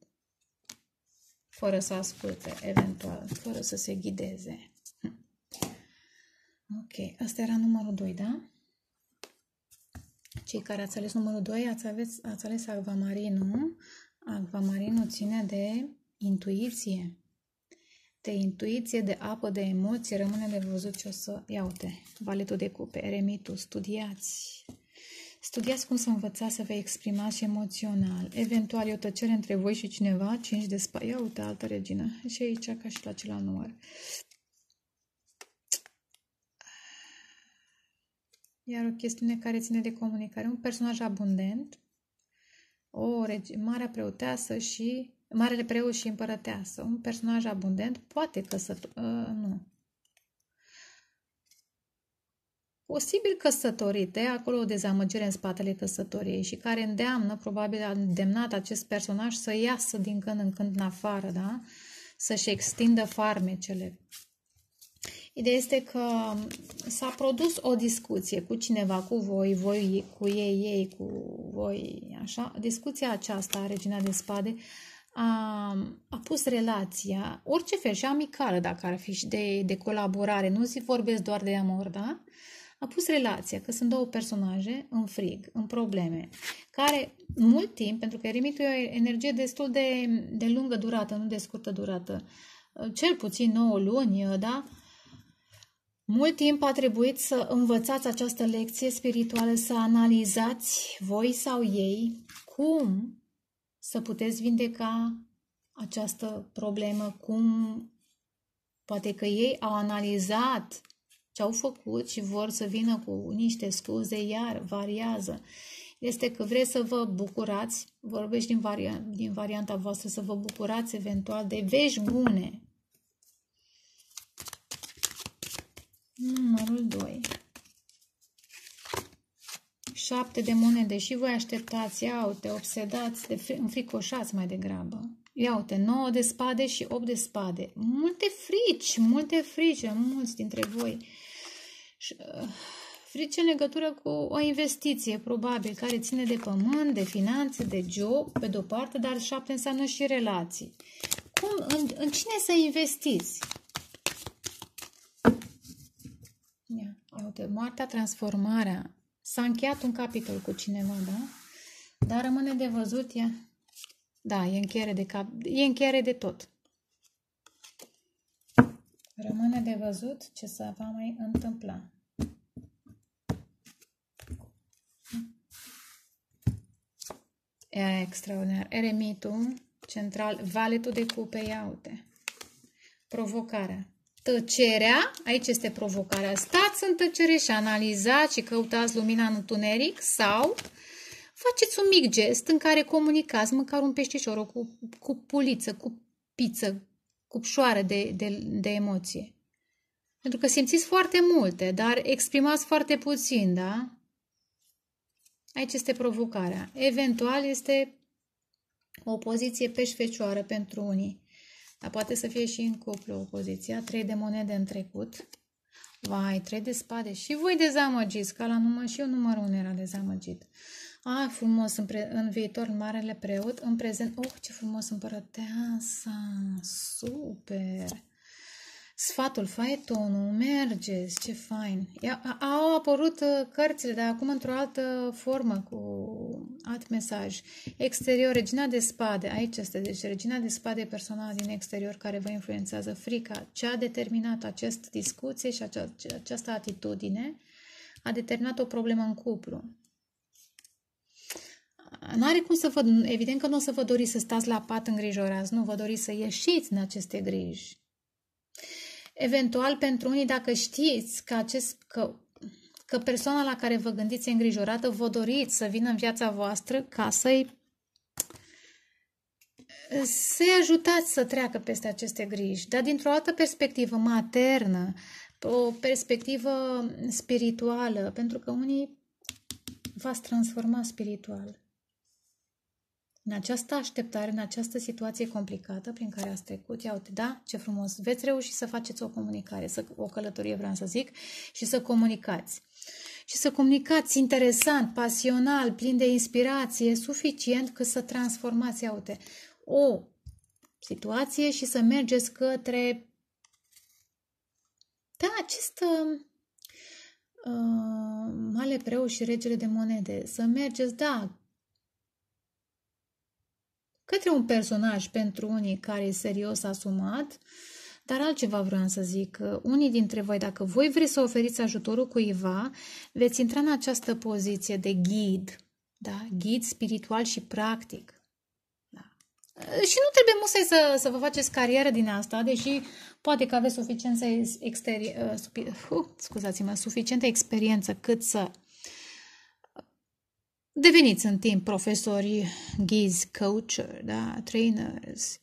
fără să asculte, eventual, fără să se ghideze. Ok, asta era numărul 2, da? Cei care ați ales numărul 2, ați, aveți, ați ales Agvamarinu. Agvamarinu ține de intuiție, de intuiție, de apă, de emoții, rămâne de văzut ce o să... Ia uite, valetul de cupe, eremitul, studiați. Studiați cum să învățați să vă exprimați emoțional. Eventual e o tăcere între voi și cineva, cinci de spa... Ia uite, altă regină. Și aici, ca și la celălalt număr. Iar o chestiune care ține de comunicare. Un personaj abundent, o regi... marea preoteasă și Marele preot și împărăteasă, un personaj abundent, poate căsăto... Uh, ă, nu. Posibil căsătorite, acolo o dezamăgire în spatele căsătoriei și care îndeamnă, probabil a îndemnat acest personaj să iasă din când în când în afară, da? Să-și extindă farmecele. Ideea este că s-a produs o discuție cu cineva, cu voi, voi, cu ei, ei, cu voi, așa. Discuția aceasta, Regina de Spade, uh, a, a pus relația, orice fel, și amicală dacă ar fi, și de, de colaborare, nu se vorbesc doar de amor, da? A pus relația, că sunt două personaje în frig, în probleme, care mult timp, pentru că eremitul e o energie destul de, de lungă durată, nu de scurtă durată, cel puțin 9 luni, da? Mult timp a trebuit să învățați această lecție spirituală, să analizați voi sau ei cum să puteți vindeca această problemă, cum poate că ei au analizat ce au făcut și vor să vină cu niște scuze, iar variază. Este că vreți să vă bucurați, vorbești din, varia- din varianta voastră, să vă bucurați eventual de vești bune. Numărul 2. Șapte de monede și voi așteptați, uite, obsedați, de fri, înfricoșați mai degrabă. uite, nouă de spade și opt de spade. Multe frici, multe frici mulți dintre voi. Uh, frici în legătură cu o investiție, probabil, care ține de pământ, de finanțe, de job, pe de-o parte, dar șapte înseamnă și relații. Cum, în, în cine să investiți? Ia, uite, moartea, transformarea, S-a încheiat un capitol cu cineva, da? Dar rămâne de văzut, e... Da, e încheiere de cap... E încheiere de tot. Rămâne de văzut ce se va mai întâmpla. E extraordinar. Eremitul central, valetul de cupe, iaute. Provocarea tăcerea, aici este provocarea, stați în tăcere și analizați și căutați lumina în întuneric sau faceți un mic gest în care comunicați măcar un peștișor cu, cu puliță, cu piță, cu pșoară de, de, de emoție. Pentru că simțiți foarte multe, dar exprimați foarte puțin, da? Aici este provocarea. Eventual este o poziție peșfecioară pentru unii. Dar poate să fie și în cuplu opoziția. Trei de monede în trecut. Vai, trei de spade. Și voi dezamăgiți, ca la număr și eu numărul 1 era dezamăgit. Ah, frumos, în, pre, în viitor marele preot, în prezent, oh, ce frumos împărăteasa, super! Sfatul, faetonul, mergeți, ce fain. Au apărut uh, cărțile, dar acum într-o altă formă, cu alt mesaj. Exterior, regina de spade, aici este, deci regina de spade e persoana din exterior care vă influențează frica. Ce a determinat această discuție și acea, această atitudine a determinat o problemă în cuplu. Nu are cum să vă, evident că nu o să vă doriți să stați la pat îngrijorați, nu vă doriți să ieșiți din aceste griji Eventual, pentru unii, dacă știți că, acest, că, că persoana la care vă gândiți e îngrijorată, vă doriți să vină în viața voastră ca să-i să ajutați să treacă peste aceste griji, dar dintr-o altă perspectivă maternă, o perspectivă spirituală, pentru că unii v-ați transformat spiritual în această așteptare, în această situație complicată prin care ați trecut, iau uite, da, ce frumos, veți reuși să faceți o comunicare, să, o călătorie, vreau să zic, și să comunicați. Și să comunicați interesant, pasional, plin de inspirație, suficient cât să transformați, iau o situație și să mergeți către da, acest uh, um, male um, preu și regele de monede, să mergeți, da, către un personaj pentru unii care e serios asumat, dar altceva vreau să zic. Unii dintre voi, dacă voi vreți să oferiți ajutorul cuiva, veți intra în această poziție de ghid, da? ghid spiritual și practic. Da. Și nu trebuie musai să, să vă faceți carieră din asta, deși poate că aveți suficiență exteri... Uh, uh, scuzați-mă, suficientă experiență cât să deveniți în timp profesori, ghiz, coacher, da, trainers,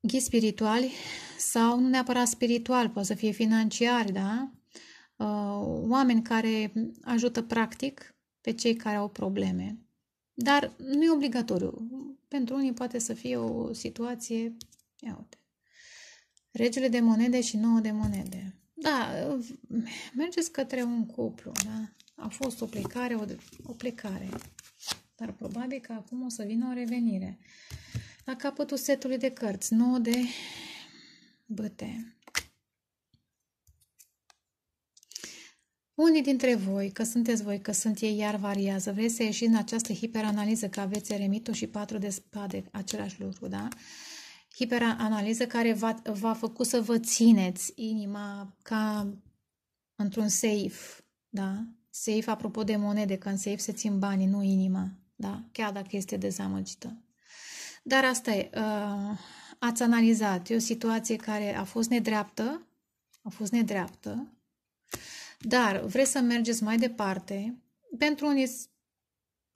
ghizi spirituali sau nu neapărat spiritual, poate să fie financiari, da? Uh, oameni care ajută practic pe cei care au probleme. Dar nu e obligatoriu. Pentru unii poate să fie o situație... Ia uite. Regele de monede și nouă de monede. Da, mergeți către un cuplu, da? A fost o plecare, o, o plecare. Dar probabil că acum o să vină o revenire. La capătul setului de cărți, 9 de băte. Unii dintre voi, că sunteți voi, că sunt ei, iar variază. Vreți să ieșiți în această hiperanaliză că aveți eremitul și patru de spade, același lucru, da? Hiperanaliză care v-a, v-a făcut să vă țineți inima ca într-un seif, da? Safe, apropo de monede, că în safe se țin banii, nu inima, da? Chiar dacă este dezamăgită. Dar asta e. Uh, ați analizat. E o situație care a fost nedreaptă, a fost nedreaptă, dar vreți să mergeți mai departe. Pentru unii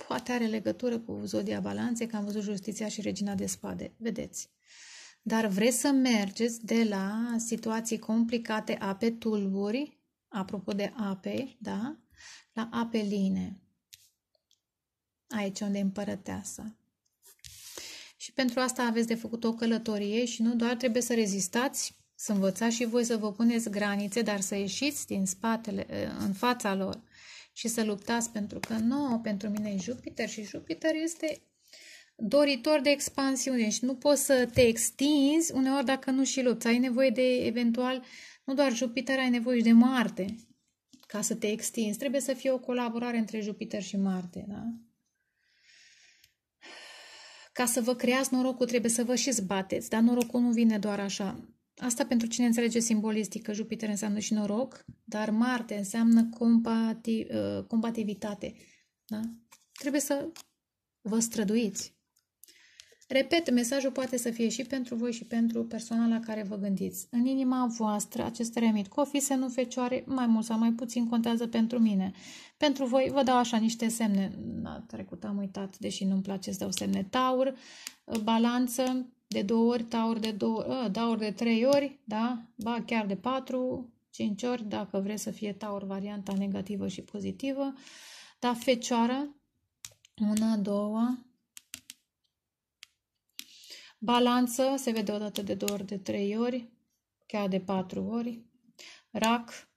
poate are legătură cu Zodia Balanțe, că am văzut Justiția și Regina de Spade. Vedeți. Dar vreți să mergeți de la situații complicate, ape tulburi, apropo de ape, da? la Apeline, aici unde e împărăteasa. Și pentru asta aveți de făcut o călătorie și nu doar trebuie să rezistați, să învățați și voi să vă puneți granițe, dar să ieșiți din spatele, eh, în fața lor și să luptați pentru că nu, pentru mine e Jupiter și Jupiter este doritor de expansiune și nu poți să te extinzi uneori dacă nu și lupți. Ai nevoie de eventual, nu doar Jupiter, ai nevoie și de Marte ca să te extinzi. Trebuie să fie o colaborare între Jupiter și Marte, da? Ca să vă creați norocul, trebuie să vă și zbateți, dar norocul nu vine doar așa. Asta pentru cine înțelege simbolistic, că Jupiter înseamnă și noroc, dar Marte înseamnă combati, ă, combativitate. Da? Trebuie să vă străduiți. Repet, mesajul poate să fie și pentru voi și pentru persoana la care vă gândiți. În inima voastră, acest remit cofi, nu fecioare, mai mult sau mai puțin contează pentru mine. Pentru voi vă dau așa niște semne. Na, trecut am uitat, deși nu-mi place să dau semne. Taur, balanță, de două ori, taur de, două, a, ă, taur de trei ori, da? Ba chiar de patru, cinci ori, dacă vreți să fie taur varianta negativă și pozitivă. Da, fecioară, una, două, Balanță se vede odată de două ori, de trei ori, chiar de patru ori. Rac,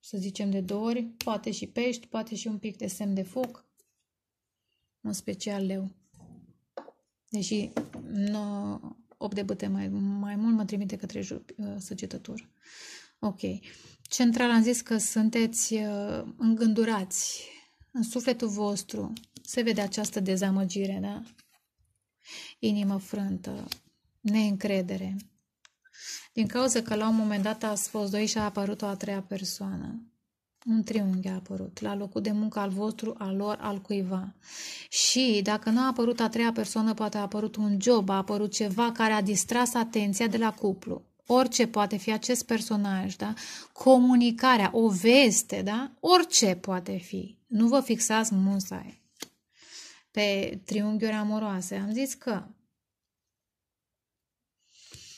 să zicem de două ori, poate și pești, poate și un pic de semn de foc, în special leu. Deși nu, 8 de băte mai, mai mult mă trimite către uh, săgetător. Ok. Central am zis că sunteți uh, îngândurați în sufletul vostru. Se vede această dezamăgire, da? inimă frântă, neîncredere. Din cauza că la un moment dat a fost doi și a apărut o a treia persoană. Un triunghi a apărut la locul de muncă al vostru, al lor, al cuiva. Și dacă nu a apărut a treia persoană, poate a apărut un job, a apărut ceva care a distras atenția de la cuplu orice poate fi acest personaj, da? comunicarea, o veste, da? orice poate fi. Nu vă fixați musai pe triunghiuri amoroase. Am zis că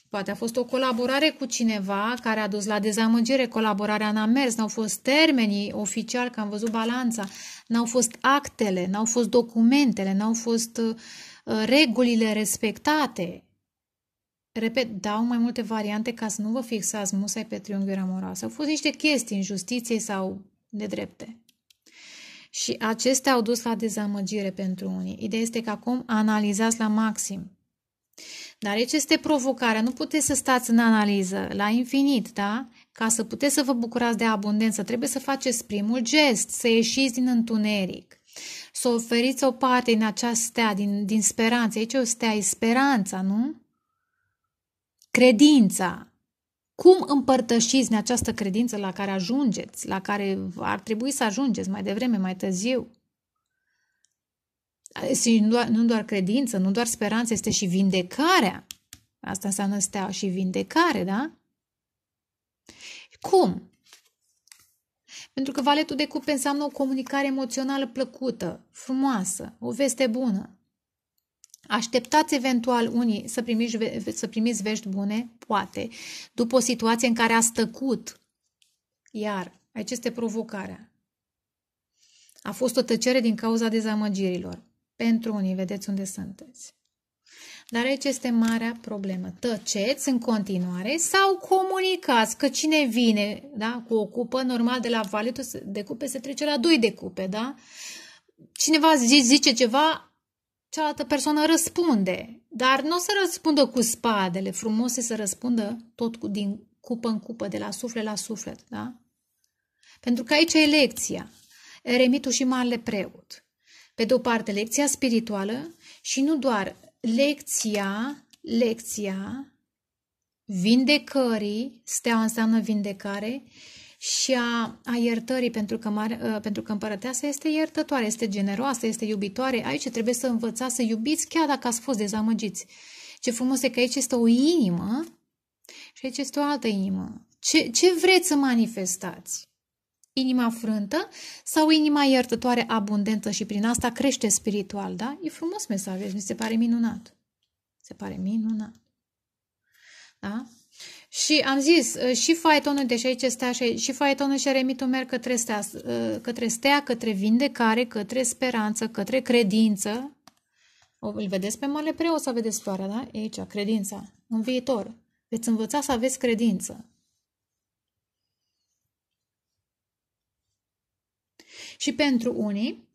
poate a fost o colaborare cu cineva care a dus la dezamăgire, colaborarea n-a mers, n-au fost termenii oficial, că am văzut balanța, n-au fost actele, n-au fost documentele, n-au fost uh, regulile respectate. Repet, dau mai multe variante ca să nu vă fixați musai pe triunghiuri amoroase. Au fost niște chestii în justiție sau de drepte și acestea au dus la dezamăgire pentru unii. Ideea este că acum analizați la maxim. Dar aici este provocarea. Nu puteți să stați în analiză la infinit, da? Ca să puteți să vă bucurați de abundență, trebuie să faceți primul gest, să ieșiți din întuneric, să oferiți o parte din această stea, din, din speranță. Aici o stea e speranța, nu? Credința. Cum împărtășiți în această credință la care ajungeți, la care ar trebui să ajungeți mai devreme, mai târziu? Este nu doar, nu doar credință, nu doar speranță, este și vindecarea. Asta înseamnă stea și vindecare, da? Cum? Pentru că valetul de cupe înseamnă o comunicare emoțională plăcută, frumoasă, o veste bună. Așteptați eventual unii să primiți, să primiți vești bune, poate, după o situație în care a stăcut. Iar, aici este provocarea. A fost o tăcere din cauza dezamăgirilor. Pentru unii, vedeți unde sunteți. Dar aici este marea problemă. Tăceți în continuare sau comunicați că cine vine da, cu o cupă, normal de la valetul de cupe se trece la doi de cupe, da? Cineva zice ceva, cealaltă persoană răspunde, dar nu o să răspundă cu spadele, frumos e să răspundă tot cu, din cupă în cupă, de la suflet la suflet, da? Pentru că aici e lecția, eremitul și marele preot. Pe de o parte, lecția spirituală și nu doar lecția, lecția vindecării, steaua înseamnă vindecare și a, a iertării, pentru că, mare, ă, pentru că împărăteasa este iertătoare, este generoasă, este iubitoare. Aici trebuie să învățați să iubiți chiar dacă ați fost dezamăgiți. Ce frumos e că aici este o inimă și aici este o altă inimă. Ce, ce vreți să manifestați? Inima frântă sau inima iertătoare abundentă și prin asta crește spiritual, da? E frumos mesajul, mi se pare minunat. Se pare minunat. Da? Și am zis, ă, și faetonul, deși aici este așa, și faetonul și eremitul merg către stea, ă, către stea, către vindecare, către speranță, către credință. O, îl vedeți pe mare preo să vedeți floarea, da? Aici, credința, în viitor. Veți învăța să aveți credință. Și pentru unii,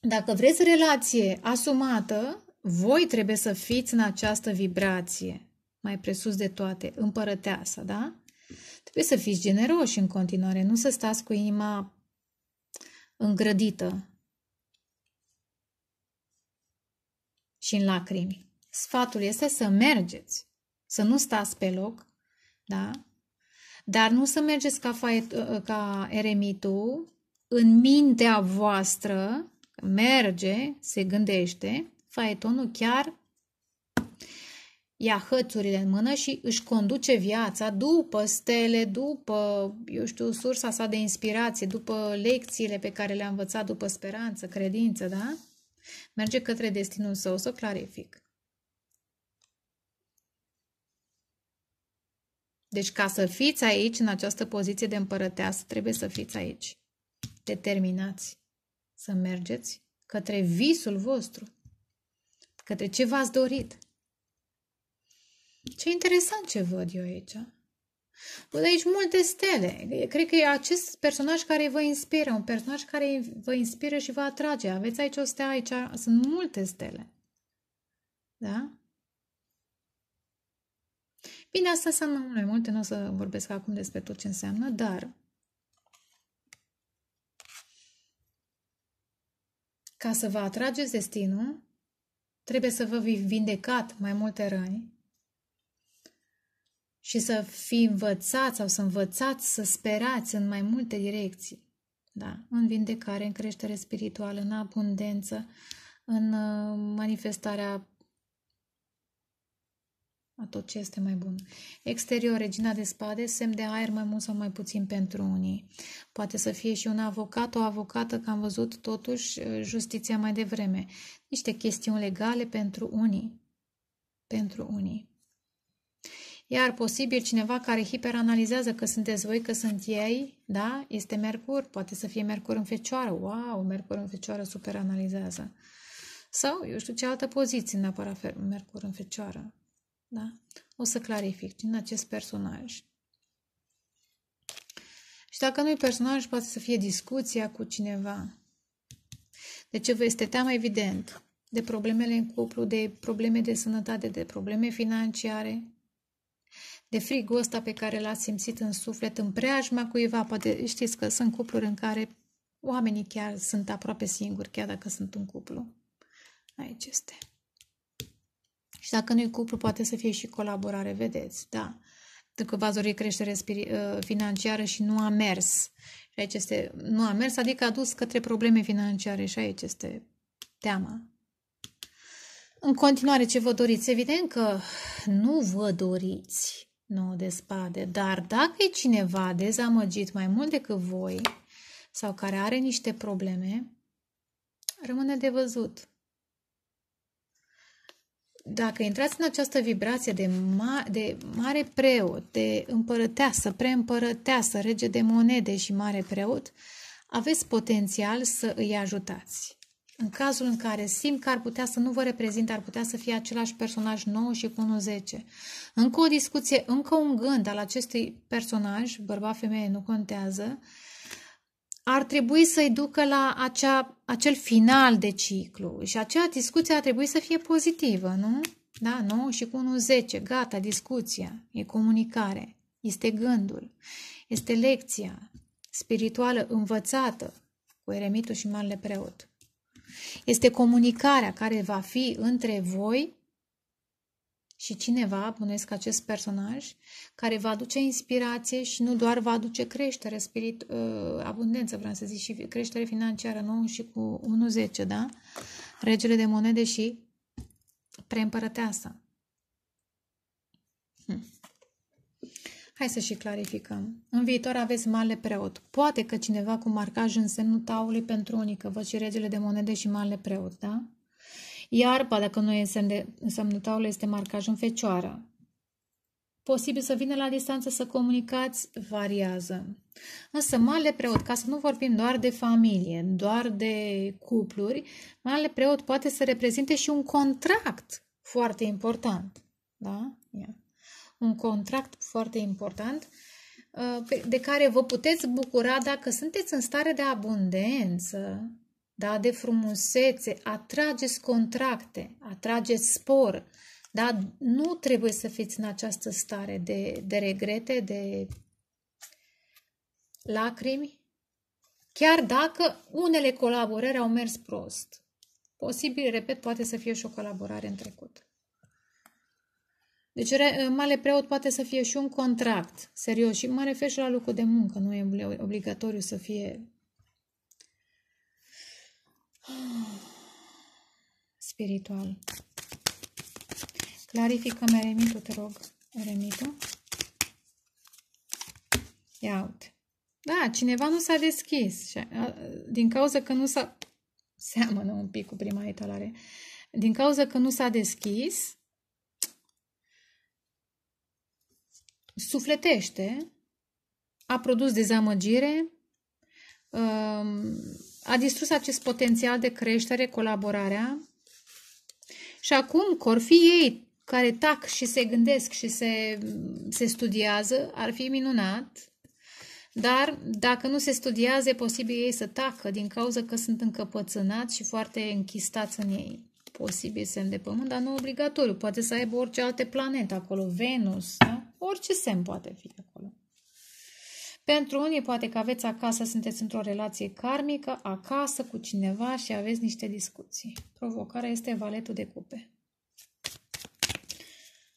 dacă vreți relație asumată, voi trebuie să fiți în această vibrație mai presus de toate, împărăteasa, da? Trebuie să fiți generoși în continuare, nu să stați cu inima îngrădită și în lacrimi. Sfatul este să mergeți, să nu stați pe loc, da? Dar nu să mergeți ca, faet, ca eremitul în mintea voastră, merge, se gândește, faetonul chiar ia hățurile în mână și își conduce viața după stele, după, eu știu, sursa sa de inspirație, după lecțiile pe care le-a învățat, după speranță, credință, da? Merge către destinul său, să o clarific. Deci ca să fiți aici, în această poziție de împărăteasă, trebuie să fiți aici. Determinați să mergeți către visul vostru, către ce v-ați dorit. Ce interesant ce văd eu aici. Văd aici multe stele. Cred că e acest personaj care vă inspiră, un personaj care vă inspiră și vă atrage. Aveți aici o stea, aici sunt multe stele. Da? Bine, asta înseamnă mai multe, nu o să vorbesc acum despre tot ce înseamnă, dar ca să vă atrageți destinul, trebuie să vă vindecat mai multe răni, și să fi învățați sau să învățați să sperați în mai multe direcții. Da, în vindecare, în creștere spirituală, în abundență, în uh, manifestarea a tot ce este mai bun. Exterior, regina de spade, semn de aer mai mult sau mai puțin pentru unii. Poate să fie și un avocat, o avocată, că am văzut totuși uh, justiția mai devreme. Niște chestiuni legale pentru unii. Pentru unii. Iar posibil cineva care hiperanalizează că sunteți voi, că sunt ei, da? Este Mercur, poate să fie Mercur în Fecioară. Wow, Mercur în Fecioară superanalizează. Sau, eu știu ce altă poziție, neapărat Mercur în Fecioară. Da? O să clarific din acest personaj. Și dacă nu e personaj, poate să fie discuția cu cineva. De ce vă este teamă, evident, de problemele în cuplu, de probleme de sănătate, de probleme financiare, de frigul ăsta pe care l-ați simțit în suflet, în preajma cuiva. Poate știți că sunt cupluri în care oamenii chiar sunt aproape singuri, chiar dacă sunt un cuplu. Aici este. Și dacă nu-i cuplu, poate să fie și colaborare, vedeți, da. că v-ați dorit creștere ă, financiară și nu a mers. Și aici este, nu a mers, adică a dus către probleme financiare și aici este teama. În continuare, ce vă doriți? Evident că nu vă doriți 9 de spade. Dar dacă e cineva dezamăgit mai mult decât voi sau care are niște probleme, rămâne de văzut. Dacă intrați în această vibrație de, ma- de mare preot, de împărăteasă, preîmpărăteasă, rege de monede și mare preot, aveți potențial să îi ajutați. În cazul în care simt că ar putea să nu vă reprezinte, ar putea să fie același personaj 9 și cu 10. Încă o discuție, încă un gând al acestui personaj, bărbat, femeie, nu contează, ar trebui să-i ducă la acea, acel final de ciclu și acea discuție ar trebui să fie pozitivă, nu? Da, 9 și cu 1, 10, gata, discuția, e comunicare, este gândul, este lecția spirituală învățată cu eremitul și marele preot. Este comunicarea care va fi între voi și cineva, bănuiesc acest personaj, care va aduce inspirație și nu doar va aduce creștere, spirit, uh, abundență, vreau să zic, și creștere financiară, nu și cu 1.10, da? Regele de monede și preîmpărăteasă. Hai să și clarificăm. În viitor aveți male preot. Poate că cineva cu marcaj în semnul taului pentru unică. Văd și regele de monede și male preot, da? Iarba, dacă nu e în, semn de, în semnul taului, este marcaj în fecioară. Posibil să vină la distanță să comunicați, variază. Însă, male preot, ca să nu vorbim doar de familie, doar de cupluri, male preot poate să reprezinte și un contract foarte important. Da? Yeah un contract foarte important uh, de care vă puteți bucura dacă sunteți în stare de abundență, da, de frumusețe, atrageți contracte, atrageți spor, da, nu trebuie să fiți în această stare de, de regrete, de lacrimi, chiar dacă unele colaborări au mers prost. Posibil, repet, poate să fie și o colaborare în trecut. Deci, re, mare preot poate să fie și un contract serios și mă refer și la locul de muncă, nu e obligatoriu să fie spiritual. Clarificăm eremitul, te rog, eremitul. Ia uite. Da, cineva nu s-a deschis din cauza că nu s-a... Seamănă un pic cu prima etalare. Din cauza că nu s-a deschis, sufletește, a produs dezamăgire, um, a distrus acest potențial de creștere, colaborarea și acum corfii fi ei care tac și se gândesc și se, se studiază, ar fi minunat, dar dacă nu se studiază, e posibil ei să tacă din cauza că sunt încăpățânați și foarte închistați în ei. Posibil semn de pământ, dar nu obligatoriu. Poate să aibă orice alte planete acolo, Venus, da? Orice semn poate fi acolo. Pentru unii, poate că aveți acasă, sunteți într-o relație karmică, acasă cu cineva și aveți niște discuții. Provocarea este valetul de cupe.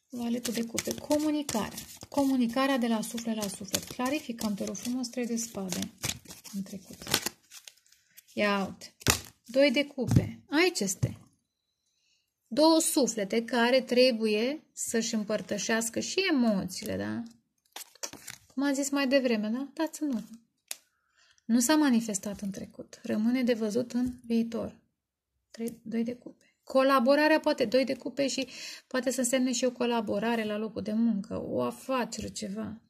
Valetul de cupe. Comunicarea. Comunicarea de la suflet la suflet. Clarificăm, te rog frumos, trei de spade în trecut. Ia out. Doi de cupe. Aici este două suflete care trebuie să-și împărtășească și emoțiile, da? Cum am zis mai devreme, da? Dați în urmă. Nu s-a manifestat în trecut. Rămâne de văzut în viitor. 3, doi de cupe. Colaborarea poate, doi de cupe și poate să însemne și o colaborare la locul de muncă, o afacere, ceva,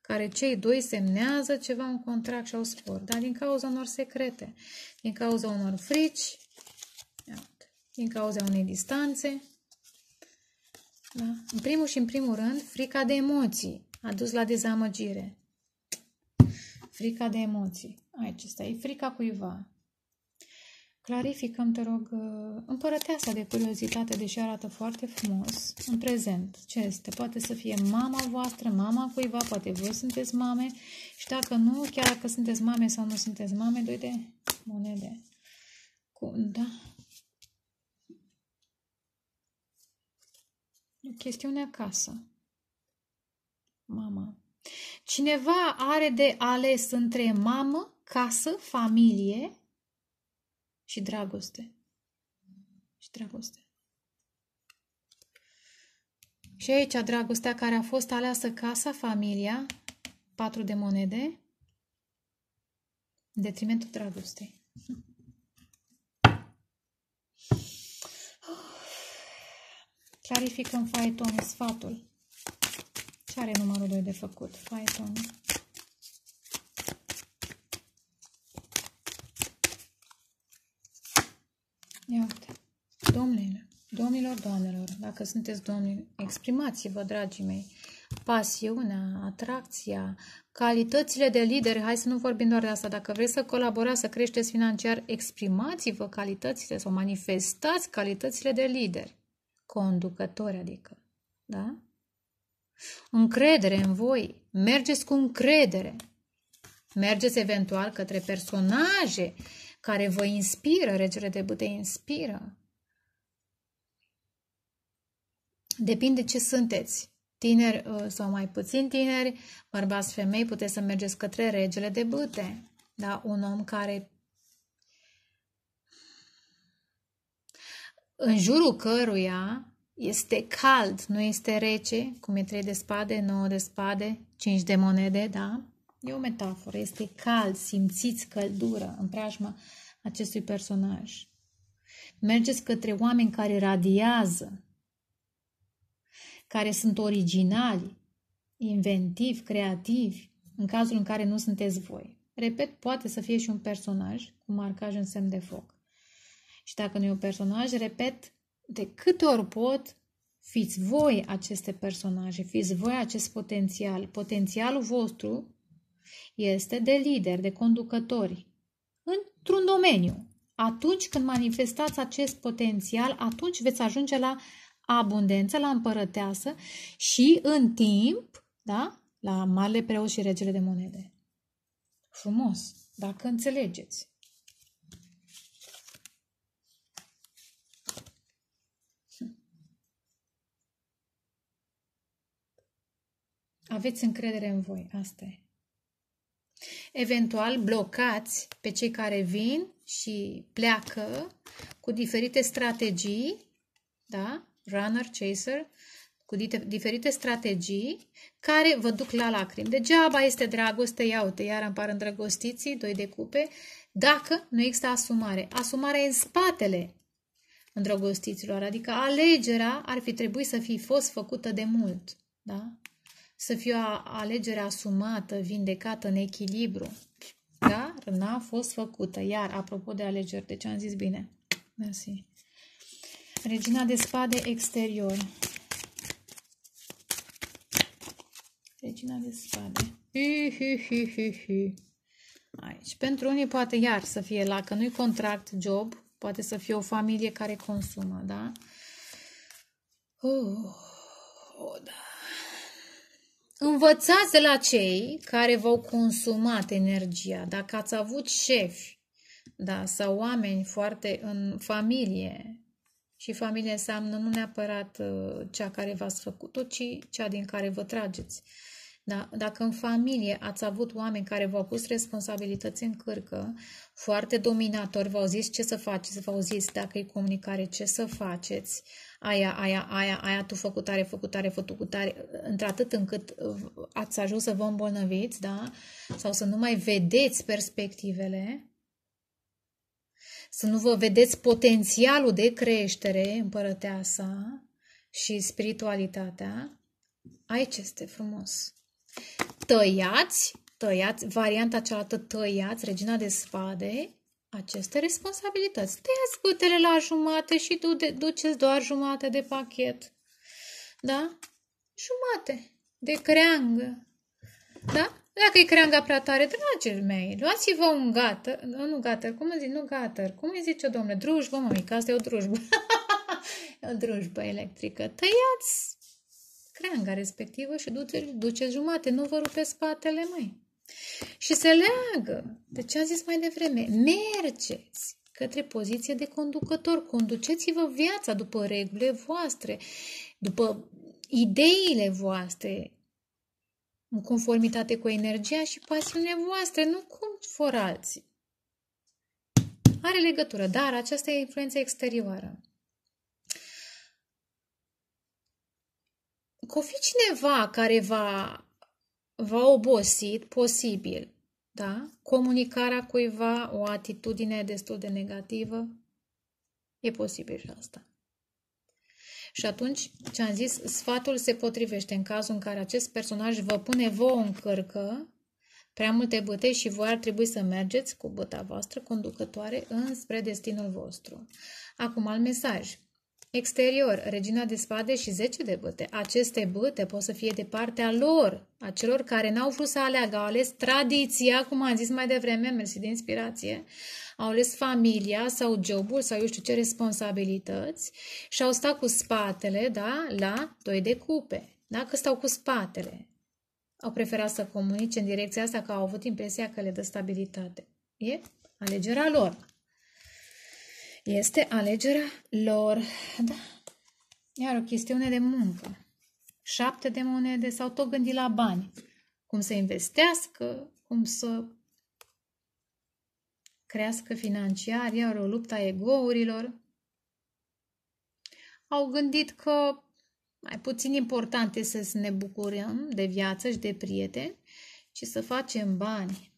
care cei doi semnează ceva, un contract și au spor, dar din cauza unor secrete, din cauza unor frici, din cauza unei distanțe. Da? În primul și în primul rând, frica de emoții a dus la dezamăgire. Frica de emoții. Aici asta e frica cuiva. Clarificăm, te rog, uh, împărăteasa de curiozitate, deși arată foarte frumos, în prezent. Ce este? Poate să fie mama voastră, mama cuiva, poate voi sunteți mame și dacă nu, chiar dacă sunteți mame sau nu sunteți mame, doi de monede. Cu, da, Chestiunea acasă. Mama. Cineva are de ales între mamă, casă, familie și dragoste. Și dragoste. Și aici dragostea care a fost aleasă casa, familia, patru de monede, În detrimentul dragostei. Clarificăm faeton sfatul. Ce are numărul 2 de făcut? Faeton. Ia uite. Domnule, domnilor, doamnelor, dacă sunteți domni, exprimați-vă, dragii mei, pasiunea, atracția, calitățile de lider, hai să nu vorbim doar de asta, dacă vreți să colaborați, să creșteți financiar, exprimați-vă calitățile sau manifestați calitățile de lider conducători adică, da? Încredere în voi, mergeți cu încredere, mergeți eventual către personaje care vă inspiră, regele de bute inspiră. Depinde ce sunteți, tineri uh, sau mai puțin tineri, bărbați, femei, puteți să mergeți către regele de bute, Da? Un om care în jurul căruia este cald, nu este rece, cum e 3 de spade, 9 de spade, 5 de monede, da? E o metaforă, este cald, simțiți căldură în preajma acestui personaj. Mergeți către oameni care radiază, care sunt originali, inventivi, creativi, în cazul în care nu sunteți voi. Repet, poate să fie și un personaj cu marcaj în semn de foc. Și dacă nu e un personaj, repet, de câte ori pot, fiți voi aceste personaje, fiți voi acest potențial. Potențialul vostru este de lider, de conducători într-un domeniu. Atunci când manifestați acest potențial, atunci veți ajunge la abundență, la împărăteasă și în timp, da, la marele preoți și regele de monede. Frumos, dacă înțelegeți. Aveți încredere în voi, asta e. Eventual blocați pe cei care vin și pleacă cu diferite strategii, da? Runner, chaser, cu diferite strategii care vă duc la lacrimi. Degeaba este dragoste, ia uite, iar îmi par îndrăgostiții, doi de cupe, dacă nu există asumare. Asumarea e în spatele îndrăgostiților, adică alegerea ar fi trebuit să fi fost făcută de mult. Da? să fie o alegere asumată, vindecată, în echilibru. Dar n-a fost făcută. Iar, apropo de alegeri, ce am zis bine. Mersi. Regina de spade exterior. Regina de spade. Hi, hi, hi, hi, hi. Aici. Pentru unii poate iar să fie la că nu-i contract job, poate să fie o familie care consumă, da? Uh, oh, da. Învățați de la cei care v-au consumat energia. Dacă ați avut șefi da, sau oameni foarte în familie, și familie înseamnă nu neapărat uh, cea care v-ați făcut-o, ci cea din care vă trageți. Da? Dacă în familie ați avut oameni care v-au pus responsabilități în cârcă, foarte dominatori, v-au zis ce să faceți, v-au zis dacă e comunicare ce să faceți, aia, aia, aia, aia, tu făcutare, făcutare, făcutare, într-atât încât ați ajuns să vă îmbolnăviți, da? Sau să nu mai vedeți perspectivele, să nu vă vedeți potențialul de creștere împărăteasa și spiritualitatea, aici este frumos. Tăiați, tăiați, varianta cealaltă, tăiați, regina de spade, aceste responsabilități. Tăiați butele la jumate și du de, duceți doar jumate de pachet. Da? Jumate de creangă. Da? Dacă e creanga prea tare, dragii mei, luați-vă un gată, nu gată, cum zic, nu gată, cum îi zice, domnule, drujbă, mămică, asta e o drujbă. (laughs) o drujbă electrică. Tăiați creanga respectivă și duce, duce jumate, nu vă rupe spatele, mai. Și se leagă de ce am zis mai devreme. Mergeți către poziție de conducător. Conduceți-vă viața după regulile voastre, după ideile voastre, în conformitate cu energia și pasiunea voastre nu cum for alții. Are legătură, dar aceasta e influența exterioară. că o fi cineva care va, va obosit, posibil, da? Comunicarea cuiva, o atitudine destul de negativă, e posibil și asta. Și atunci, ce am zis, sfatul se potrivește în cazul în care acest personaj vă pune vouă în cărcă prea multe bătei și voi ar trebui să mergeți cu băta voastră conducătoare înspre destinul vostru. Acum, al mesaj. Exterior, regina de spade și zece de băte. Aceste băte pot să fie de partea lor, a celor care n-au vrut să aleagă, au ales tradiția, cum am zis mai devreme, mersi de inspirație, au ales familia sau jobul sau eu știu ce responsabilități și au stat cu spatele da, la doi de cupe. Dacă stau cu spatele, au preferat să comunice în direcția asta că au avut impresia că le dă stabilitate. E alegerea lor. Este alegerea lor. Da. Iar o chestiune de muncă. Șapte de monede sau tot gândi la bani. Cum să investească, cum să crească financiar, iar o luptă a egourilor. Au gândit că mai puțin important este să ne bucurăm de viață și de prieteni, ci să facem bani.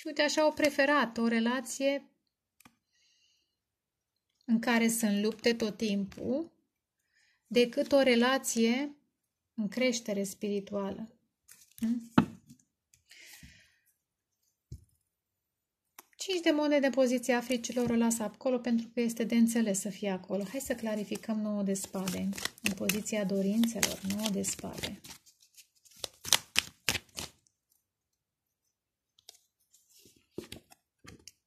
Și uite, așa au preferat o relație în care să înlupte tot timpul, decât o relație în creștere spirituală. Hmm? Cinci de monede de poziție a fricilor o lasă acolo pentru că este de înțeles să fie acolo. Hai să clarificăm nouă de spade în poziția dorințelor, nouă de spade.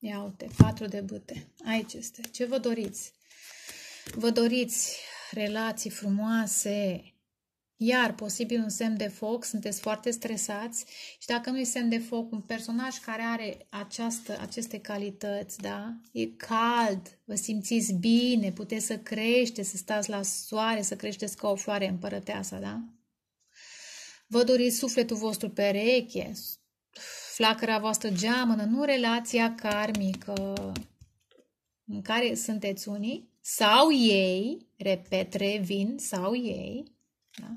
Ia uite, patru de bâte. Aici este. Ce vă doriți? Vă doriți relații frumoase, iar posibil un semn de foc, sunteți foarte stresați și dacă nu i semn de foc, un personaj care are această, aceste calități, da? E cald, vă simțiți bine, puteți să creșteți, să stați la soare, să creșteți ca o floare împărăteasă, da? Vă doriți sufletul vostru pereche, flacăra voastră geamănă, nu relația karmică în care sunteți unii, sau ei, repet, revin, sau ei, da?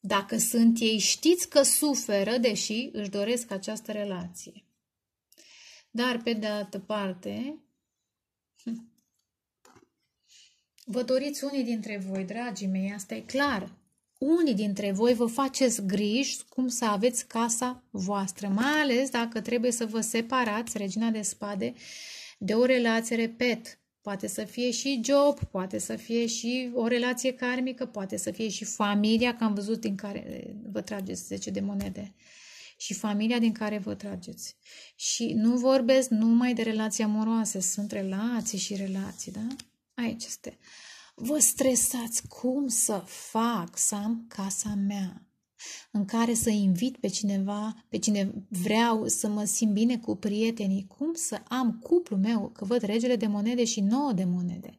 Dacă sunt ei, știți că suferă, deși își doresc această relație. Dar, pe de altă parte, hm, vă doriți unii dintre voi, dragii mei, asta e clar unii dintre voi vă faceți griji cum să aveți casa voastră, mai ales dacă trebuie să vă separați, regina de spade, de o relație, repet, poate să fie și job, poate să fie și o relație karmică, poate să fie și familia, că am văzut din care vă trageți 10 de monede și familia din care vă trageți. Și nu vorbesc numai de relații amoroase, sunt relații și relații, da? Aici este. Vă stresați cum să fac să am casa mea, în care să invit pe cineva, pe cine vreau să mă simt bine cu prietenii, cum să am cuplul meu, că văd regele de monede și nouă de monede,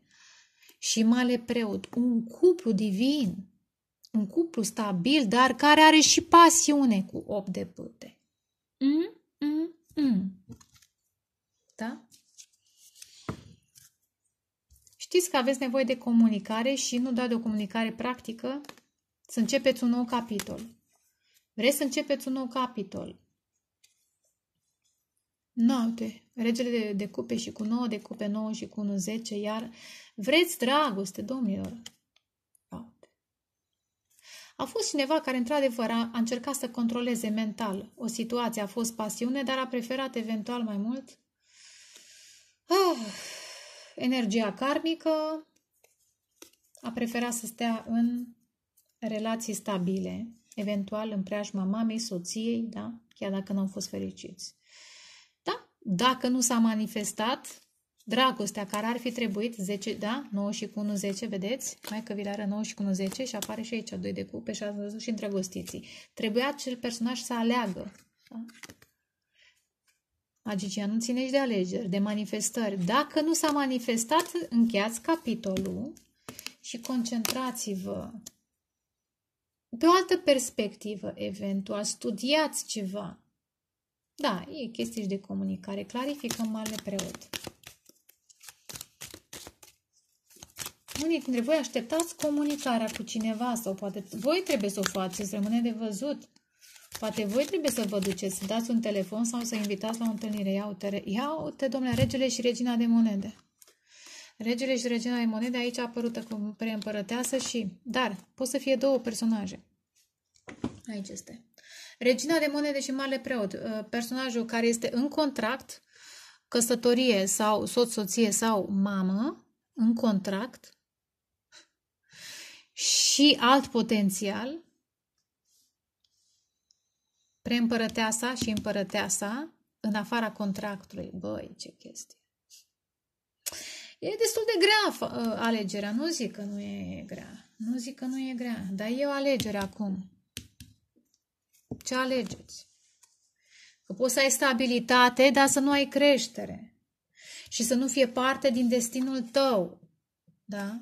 și male preot, un cuplu divin, un cuplu stabil, dar care are și pasiune cu 8 de pute. Mm? Mm? Mm. Da? Știți că aveți nevoie de comunicare și nu doar de o comunicare practică, să începeți un nou capitol. Vreți să începeți un nou capitol? Nu, uite, regele de, de cupe și cu 9 de cupe, 9 și cu 1, 10, iar vreți dragoste, domnilor. A fost cineva care, într-adevăr, a, a încercat să controleze mental o situație, a fost pasiune, dar a preferat eventual mai mult. Oh energia karmică, a preferat să stea în relații stabile, eventual în preajma mamei, soției, da? chiar dacă nu au fost fericiți. Da? Dacă nu s-a manifestat dragostea care ar fi trebuit, 10, da? 9 și cu 1, 10, vedeți? Mai că vi le ară 9 și cu 1, 10 și apare și aici 2 de cupe și ați văzut și îndrăgostiții. Trebuia acel personaj să aleagă. Da? Magicien nu ține și de alegeri, de manifestări. Dacă nu s-a manifestat, încheiați capitolul și concentrați-vă pe o altă perspectivă, eventual, studiați ceva. Da, e chestii de comunicare. Clarificăm marele preot. Unii dintre voi așteptați comunicarea cu cineva sau poate voi trebuie să o faceți, rămâne de văzut. Poate voi trebuie să vă duceți, să dați un telefon sau să invitați la o întâlnire. Ia uite, ia uite domnule, regele și regina de monede. Regele și regina de monede aici a apărută cu preîmpărăteasă și... Dar pot să fie două personaje. Aici este. Regina de monede și marele preot. Ă, personajul care este în contract, căsătorie sau soț-soție sau mamă, în contract, și alt potențial, Preîmpărăteasa și împărăteasa în afara contractului. Băi, ce chestie! E destul de grea ă, alegerea, nu zic că nu e grea, nu zic că nu e grea, dar e o alegere acum. Ce alegeți? Că poți să ai stabilitate, dar să nu ai creștere și să nu fie parte din destinul tău, da?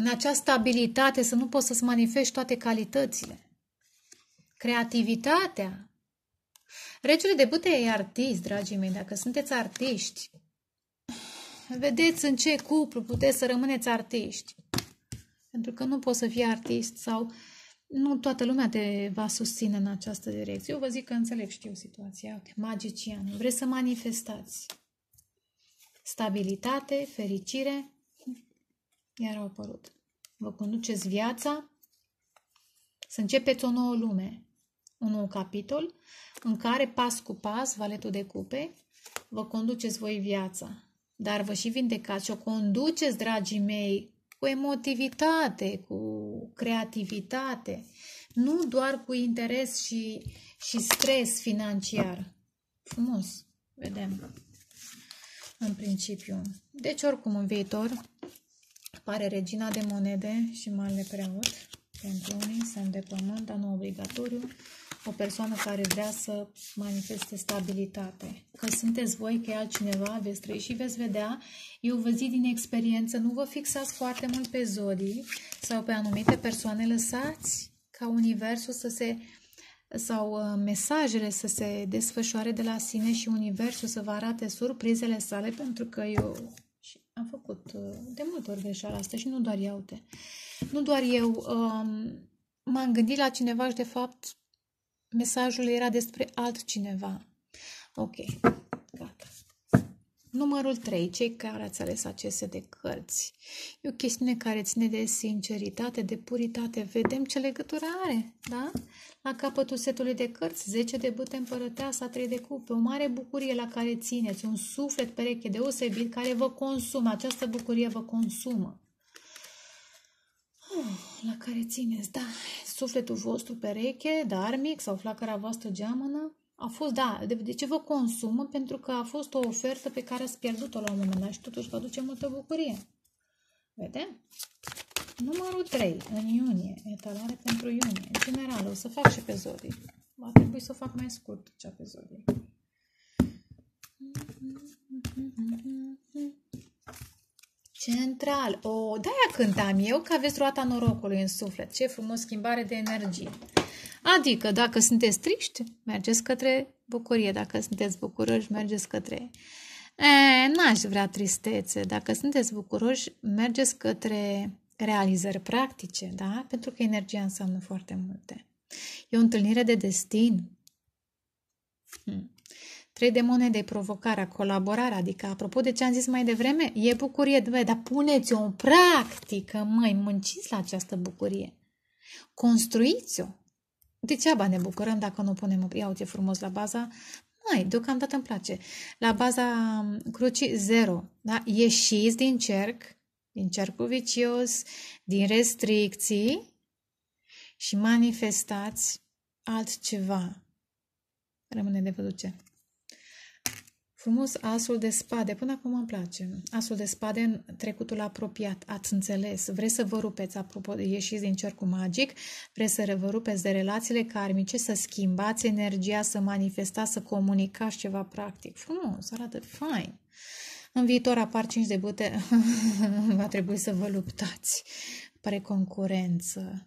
în această abilitate să nu poți să-ți manifesti toate calitățile. Creativitatea. Regele de bute e artist, dragii mei, dacă sunteți artiști. Vedeți în ce cuplu puteți să rămâneți artiști. Pentru că nu poți să fii artist sau nu toată lumea te va susține în această direcție. Eu vă zic că înțeleg, știu situația. Magician, vreți să manifestați stabilitate, fericire, iar au apărut. Vă conduceți viața să începeți o nouă lume, un nou capitol în care pas cu pas, valetul de cupe, vă conduceți voi viața. Dar vă și vindecați și o conduceți, dragii mei, cu emotivitate, cu creativitate, nu doar cu interes și, și stres financiar. Frumos, vedem, în principiu. Deci, oricum, în viitor, apare regina de monede și marele preot pentru unii, semn de pământ, dar nu obligatoriu, o persoană care vrea să manifeste stabilitate. Că sunteți voi, că e altcineva, veți trăi și veți vedea. Eu vă zic din experiență, nu vă fixați foarte mult pe zodii sau pe anumite persoane, lăsați ca universul să se sau uh, mesajele să se desfășoare de la sine și universul să vă arate surprizele sale pentru că eu am făcut uh, de multe ori greșeala asta și nu doar eu. Te. Nu doar eu. Um, m-am gândit la cineva și, de fapt, mesajul era despre altcineva. Ok, gata. Numărul 3. Cei care ați ales aceste de cărți. E o chestiune care ține de sinceritate, de puritate. Vedem ce legătură are, da? la capătul setului de cărți, 10 de bâte împărăteasa, 3 de cupe, o mare bucurie la care țineți, un suflet pereche deosebit care vă consumă, această bucurie vă consumă. la care țineți, da, sufletul vostru pereche, dar mic sau flacăra voastră geamănă, a fost, da, de, de ce vă consumă? Pentru că a fost o ofertă pe care ați pierdut-o la un moment dat și totuși vă aduce multă bucurie. vedeți Numărul 3, în iunie, etalare pentru iunie. În general, o să fac și pe zodii. Va trebui să o fac mai scurt cea pe zodii. Central. O, oh, de-aia cântam eu că aveți roata norocului în suflet. Ce frumos schimbare de energie. Adică, dacă sunteți triști, mergeți către bucurie. Dacă sunteți bucuroși, mergeți către... E, n-aș vrea tristețe. Dacă sunteți bucuroși, mergeți către realizări practice, da? Pentru că energia înseamnă foarte multe. E o întâlnire de destin. Hmm. Trei demone de provocare, colaborare, adică, apropo de ce am zis mai devreme, e bucurie, bă, dar puneți-o în practică, măi, munciți la această bucurie. Construiți-o. Degeaba ne bucurăm dacă nu punem, ia uite frumos la baza, mai, deocamdată îmi place. La baza hmm, crucii zero, da? Ieșiți din cerc, din cercul vicios, din restricții și manifestați altceva. Rămâne de văzut ce. Frumos asul de spade. Până acum îmi place. Asul de spade în trecutul apropiat. Ați înțeles. Vreți să vă rupeți, apropo, ieșiți din cercul magic, vreți să vă rupeți de relațiile karmice, să schimbați energia, să manifestați, să comunicați ceva practic. Frumos, arată fain. În viitor apar cinci debute, (laughs) va trebui să vă luptați. concurență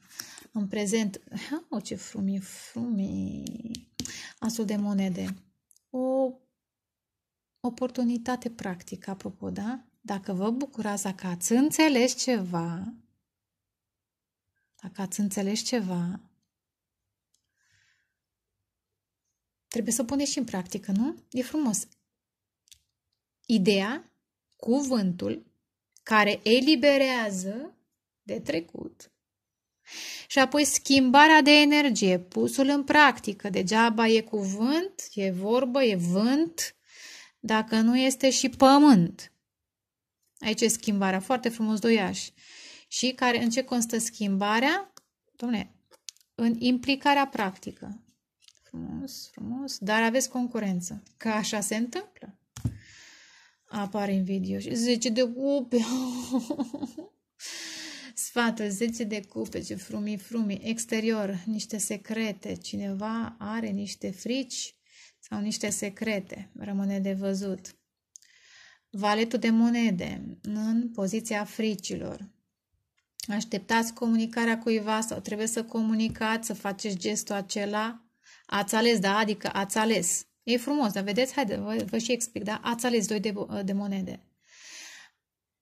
În prezent, o, ce frumii, frumii, asul de monede. O oportunitate practică, apropo, da? Dacă vă bucurați, dacă ați înțeles ceva, dacă ați înțeles ceva, trebuie să o puneți și în practică, nu? E frumos. Ideea, cuvântul, care eliberează de trecut. Și apoi schimbarea de energie, pusul în practică, degeaba e cuvânt, e vorbă, e vânt, dacă nu este și pământ. Aici e schimbarea, foarte frumos doiași. Și care, în ce constă schimbarea? Domne, în implicarea practică. Frumos, frumos, dar aveți concurență, că așa se întâmplă apare în video și 10 de cupe. (laughs) Sfatul 10 de cupe, ce frumii, frumii, exterior, niște secrete, cineva are niște frici sau niște secrete, rămâne de văzut. Valetul de monede, în poziția fricilor. Așteptați comunicarea cuiva sau trebuie să comunicați, să faceți gestul acela. Ați ales, da, adică ați ales E frumos, dar vedeți? Haide, vă, vă și explic, da? Ați ales doi de, de monede.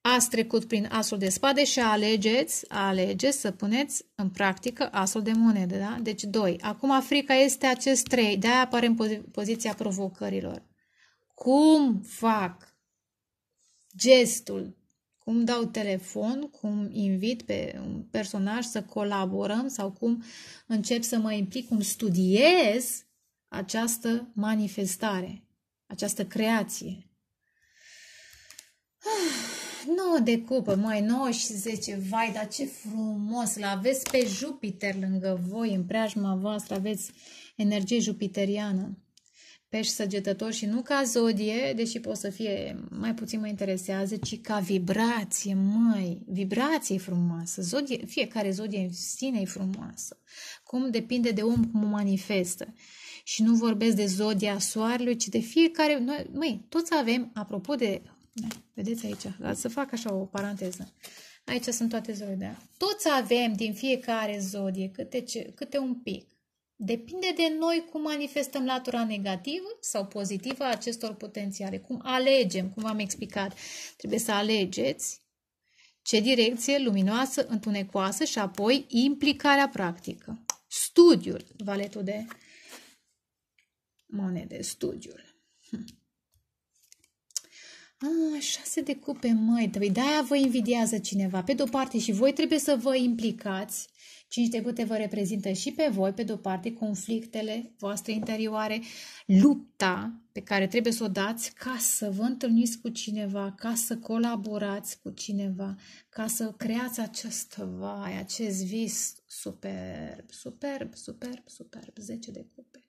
Ați trecut prin asul de spade și alegeți, alegeți să puneți în practică asul de monede, da? Deci doi. Acum frica este acest trei. de-aia apare în pozi poziția provocărilor. Cum fac gestul, cum dau telefon, cum invit pe un personaj să colaborăm sau cum încep să mă implic, cum studiez această manifestare, această creație. 9 (sighs) de cupă, mai 9 și 10, vai, dar ce frumos, l aveți pe Jupiter lângă voi, în preajma voastră aveți energie jupiteriană, pești săgetător și nu ca zodie, deși pot să fie, mai puțin mă interesează, ci ca vibrație, mai vibrație frumoasă, zodie, fiecare zodie în sine e frumoasă, cum depinde de om cum o manifestă și nu vorbesc de zodia soarelui, ci de fiecare... Noi, măi, toți avem, apropo de... Da, vedeți aici, să fac așa o paranteză. Aici sunt toate zodiile. Toți avem din fiecare zodie câte, ce, câte un pic. Depinde de noi cum manifestăm latura negativă sau pozitivă a acestor potențiale, cum alegem, cum v-am explicat. Trebuie să alegeți ce direcție luminoasă, întunecoasă și apoi implicarea practică. Studiul, valetul de monede, studiul. Hm. A, ah, șase de cupe, măi, de-aia vă invidiază cineva. Pe de-o parte și voi trebuie să vă implicați. Cinci de cupe vă reprezintă și pe voi, pe de-o parte, conflictele voastre interioare, lupta pe care trebuie să o dați ca să vă întâlniți cu cineva, ca să colaborați cu cineva, ca să creați acest vai, acest vis superb, superb, superb, superb, 10 de cupe.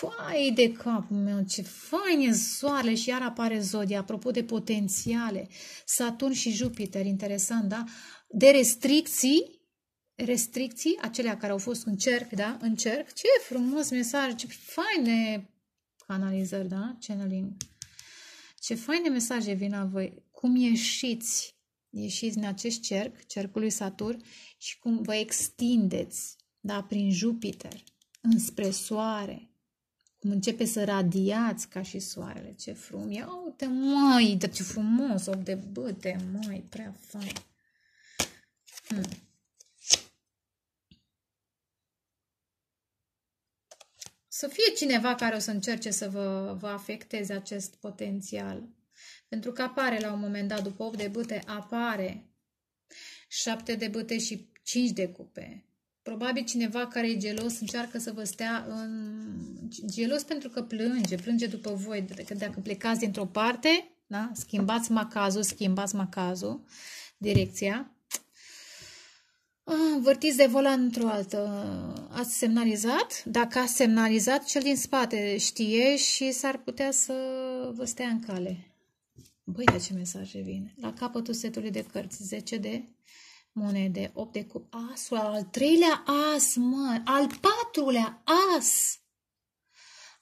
Fai de capul meu, ce fain e soarele și iar apare zodia. Apropo de potențiale, Saturn și Jupiter, interesant, da? De restricții, restricții, acelea care au fost în cerc, da? În cerc. Ce frumos mesaj, ce faine canalizări, da? Channeling. Ce faine mesaje vin la voi. Cum ieșiți, ieșiți din acest cerc, cercul lui Saturn și cum vă extindeți, da? Prin Jupiter, înspre soare, cum începe să radiați ca și soarele, ce frum ia uite măi, dar ce frumos, ochi de băte, măi, prea fain. Hmm. Să fie cineva care o să încerce să vă, vă afecteze acest potențial. Pentru că apare la un moment dat, după 8 de bâte, apare 7 de bâte și 5 de cupe. Probabil cineva care e gelos încearcă să vă stea în... gelos pentru că plânge, plânge după voi. Că dacă plecați dintr-o parte, da? schimbați macazul, schimbați macazul, direcția. Ah, Vârtiți de volan într-o altă. Ați semnalizat? Dacă ați semnalizat, cel din spate știe și s-ar putea să vă stea în cale. Băi, de ce mesaje vine? La capătul setului de cărți, 10 de monede, 8 de Cupe, Asul, al treilea as, mă, al patrulea as.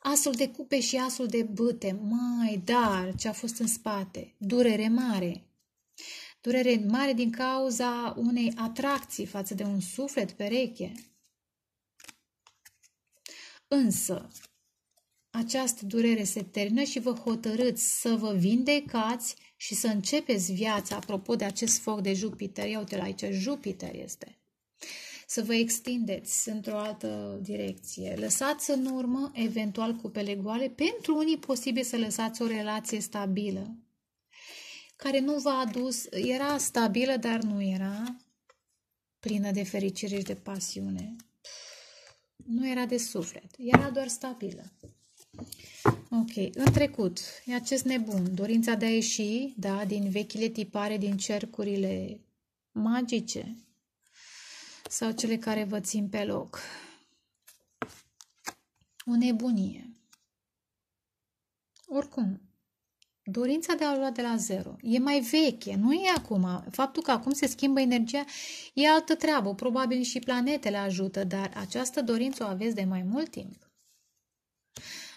Asul de cupe și asul de bâte, mai, dar ce a fost în spate, durere mare. Durere mare din cauza unei atracții față de un suflet pereche. Însă, această durere se termină și vă hotărâți să vă vindecați și să începeți viața, apropo de acest foc de Jupiter, ia uite la aici, Jupiter este, să vă extindeți într-o altă direcție. Lăsați în urmă, eventual, cupele goale. Pentru unii posibil să lăsați o relație stabilă, care nu v-a adus, era stabilă, dar nu era plină de fericire și de pasiune. Nu era de suflet, era doar stabilă. Ok, în trecut, e acest nebun, dorința de a ieși, da, din vechile tipare, din cercurile magice sau cele care vă țin pe loc. O nebunie. Oricum, dorința de a lua de la zero e mai veche, nu e acum. Faptul că acum se schimbă energia e altă treabă, probabil și planetele ajută, dar această dorință o aveți de mai mult timp.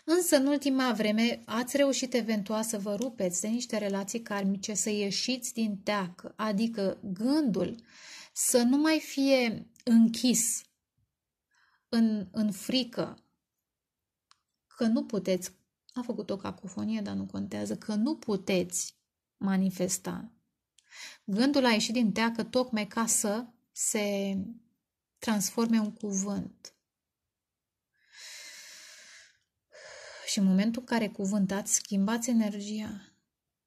Însă, în ultima vreme, ați reușit eventual să vă rupeți de niște relații karmice, să ieșiți din teac, adică gândul să nu mai fie închis în, în frică că nu puteți, a făcut o cacofonie, dar nu contează, că nu puteți manifesta. Gândul a ieșit din teacă tocmai ca să se transforme un cuvânt. Și în momentul în care cuvântați, schimbați energia.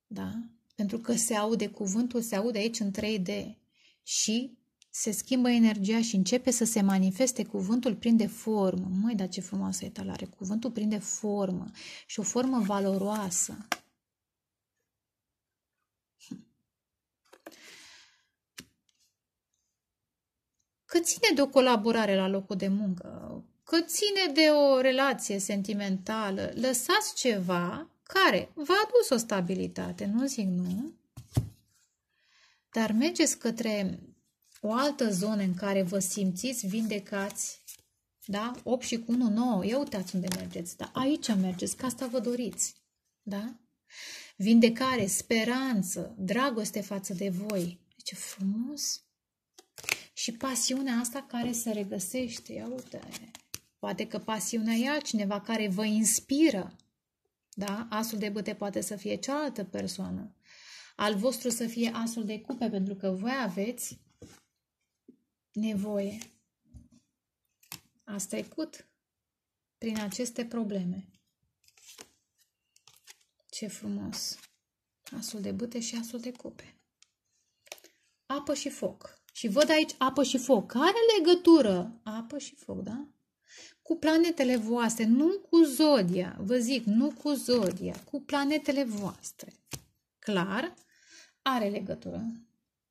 Da? Pentru că se aude cuvântul, se aude aici în 3D. Și se schimbă energia și începe să se manifeste cuvântul prinde formă. Măi, dar ce frumoasă talare! Cuvântul prinde formă și o formă valoroasă. Cât ține de o colaborare la locul de muncă? că ține de o relație sentimentală, lăsați ceva care v-a adus o stabilitate, nu zic nu, dar mergeți către o altă zonă în care vă simțiți vindecați, da? 8 și cu 1, 9, ia uitați unde mergeți, da? Aici mergeți, că asta vă doriți, da? Vindecare, speranță, dragoste față de voi. Ce deci, frumos! Și pasiunea asta care se regăsește, ia uite, Poate că pasiunea e altcineva care vă inspiră. Da? Asul de băte poate să fie cealaltă persoană. Al vostru să fie asul de cupe, pentru că voi aveți nevoie. Ați trecut prin aceste probleme. Ce frumos! Asul de bâte și asul de cupe. Apă și foc. Și văd aici apă și foc. Care legătură? Apă și foc, da? cu planetele voastre, nu cu zodia, vă zic, nu cu zodia, cu planetele voastre. Clar, are legătură.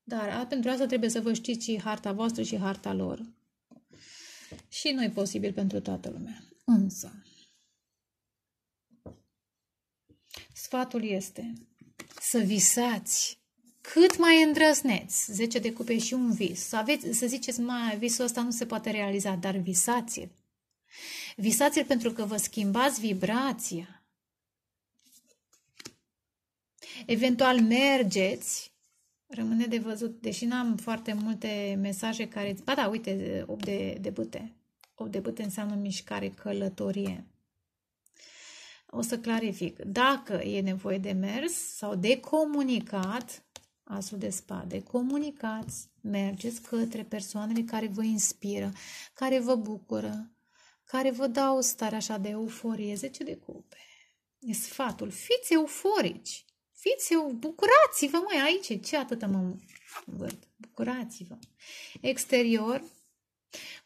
Dar pentru asta trebuie să vă știți și harta voastră și harta lor. Și nu e posibil pentru toată lumea. Însă, sfatul este să visați cât mai îndrăzneți, 10 de cupe și un vis, să, aveți, să ziceți, mai visul ăsta nu se poate realiza, dar visați Visați-l pentru că vă schimbați vibrația. Eventual mergeți, rămâne de văzut, deși n-am foarte multe mesaje care... Ba da, uite, 8 de, de bute. 8 de bute înseamnă mișcare, călătorie. O să clarific. Dacă e nevoie de mers sau de comunicat, asul de spade, comunicați, mergeți către persoanele care vă inspiră, care vă bucură, care vă dau o stare așa de euforie, 10 de cupe. E sfatul, fiți euforici, fiți eu, bucurați-vă, mai aici, ce atât mă văd, bucurați-vă. Exterior,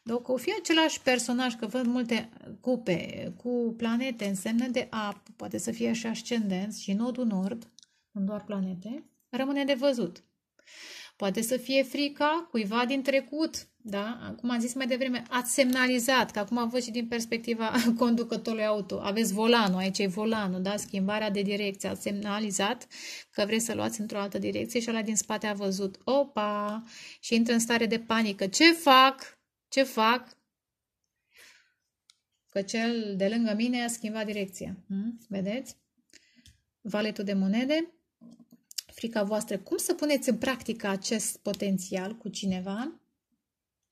dacă o fi același personaj, că văd multe cupe cu planete în semne de apă, poate să fie și ascendenți și nodul nord, în doar planete, rămâne de văzut. Poate să fie frica cuiva din trecut, da? Cum am zis mai devreme, ați semnalizat, că acum văd și din perspectiva (laughs) conducătorului auto. Aveți volanul, aici e volanul, da? Schimbarea de direcție. Ați semnalizat că vreți să luați într-o altă direcție și ăla din spate a văzut. Opa! Și intră în stare de panică. Ce fac? Ce fac? Că cel de lângă mine a schimbat direcția. Hmm? Vedeți? Valetul de monede frica voastră, cum să puneți în practică acest potențial cu cineva?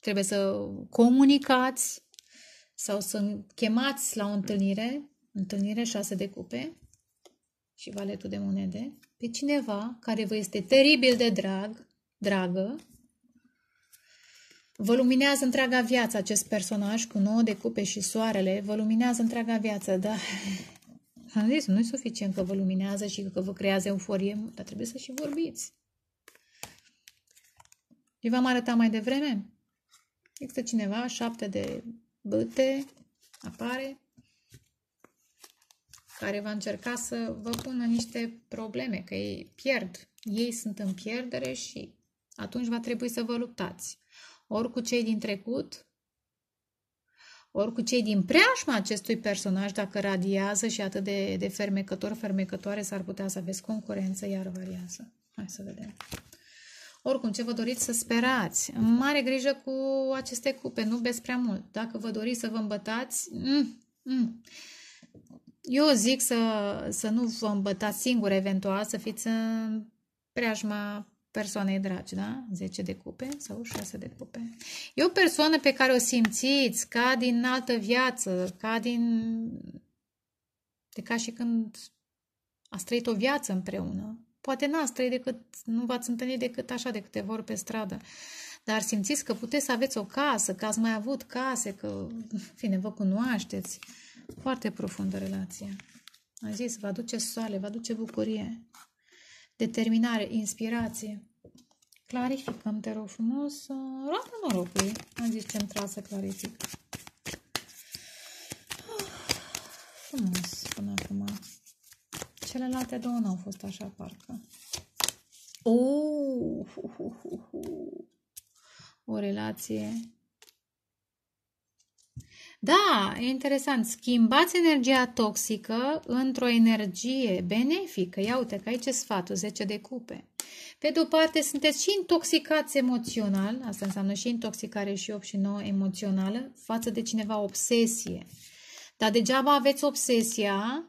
Trebuie să comunicați sau să chemați la o întâlnire, întâlnire șase de cupe și valetul de monede, pe cineva care vă este teribil de drag, dragă, Vă luminează întreaga viață acest personaj cu nouă de cupe și soarele, vă luminează întreaga viață, dar am zis, nu e suficient că vă luminează și că vă creează euforie, dar trebuie să și vorbiți. Eu v-am arătat mai devreme. Există cineva, șapte de băte, apare, care va încerca să vă pună niște probleme, că ei pierd. Ei sunt în pierdere și atunci va trebui să vă luptați. Ori cu cei din trecut, ori cu cei din preajma acestui personaj, dacă radiază și atât de, de fermecător, fermecătoare, s-ar putea să aveți concurență, iar variază. Hai să vedem. Oricum, ce vă doriți să sperați. Mare grijă cu aceste cupe, nu beți prea mult. Dacă vă doriți să vă îmbătați, mm, mm. eu zic să, să nu vă îmbătați singur eventual, să fiți în preajma persoanei dragi, da? 10 de cupe sau 6 de cupe. E o persoană pe care o simțiți ca din altă viață, ca din... de ca și când ați trăit o viață împreună. Poate n-ați trăit decât, nu v-ați întâlnit decât așa de câteva ori pe stradă. Dar simțiți că puteți să aveți o casă, că ați mai avut case, că, în fine, vă cunoașteți. Foarte profundă relația. Am zis, vă aduce soare, vă aduce bucurie determinare, inspirație. Clarificăm, te rog frumos, roata norocului. Am zis ce-mi tras să clarific. Ah, frumos până acum. Celelalte două nu au fost așa, parcă. Oh! O relație da, e interesant. Schimbați energia toxică într-o energie benefică. Ia uite că aici e sfatul, 10 de cupe. Pe de o parte, sunteți și intoxicați emoțional, asta înseamnă și intoxicare și 8 și 9 emoțională, față de cineva obsesie. Dar degeaba aveți obsesia,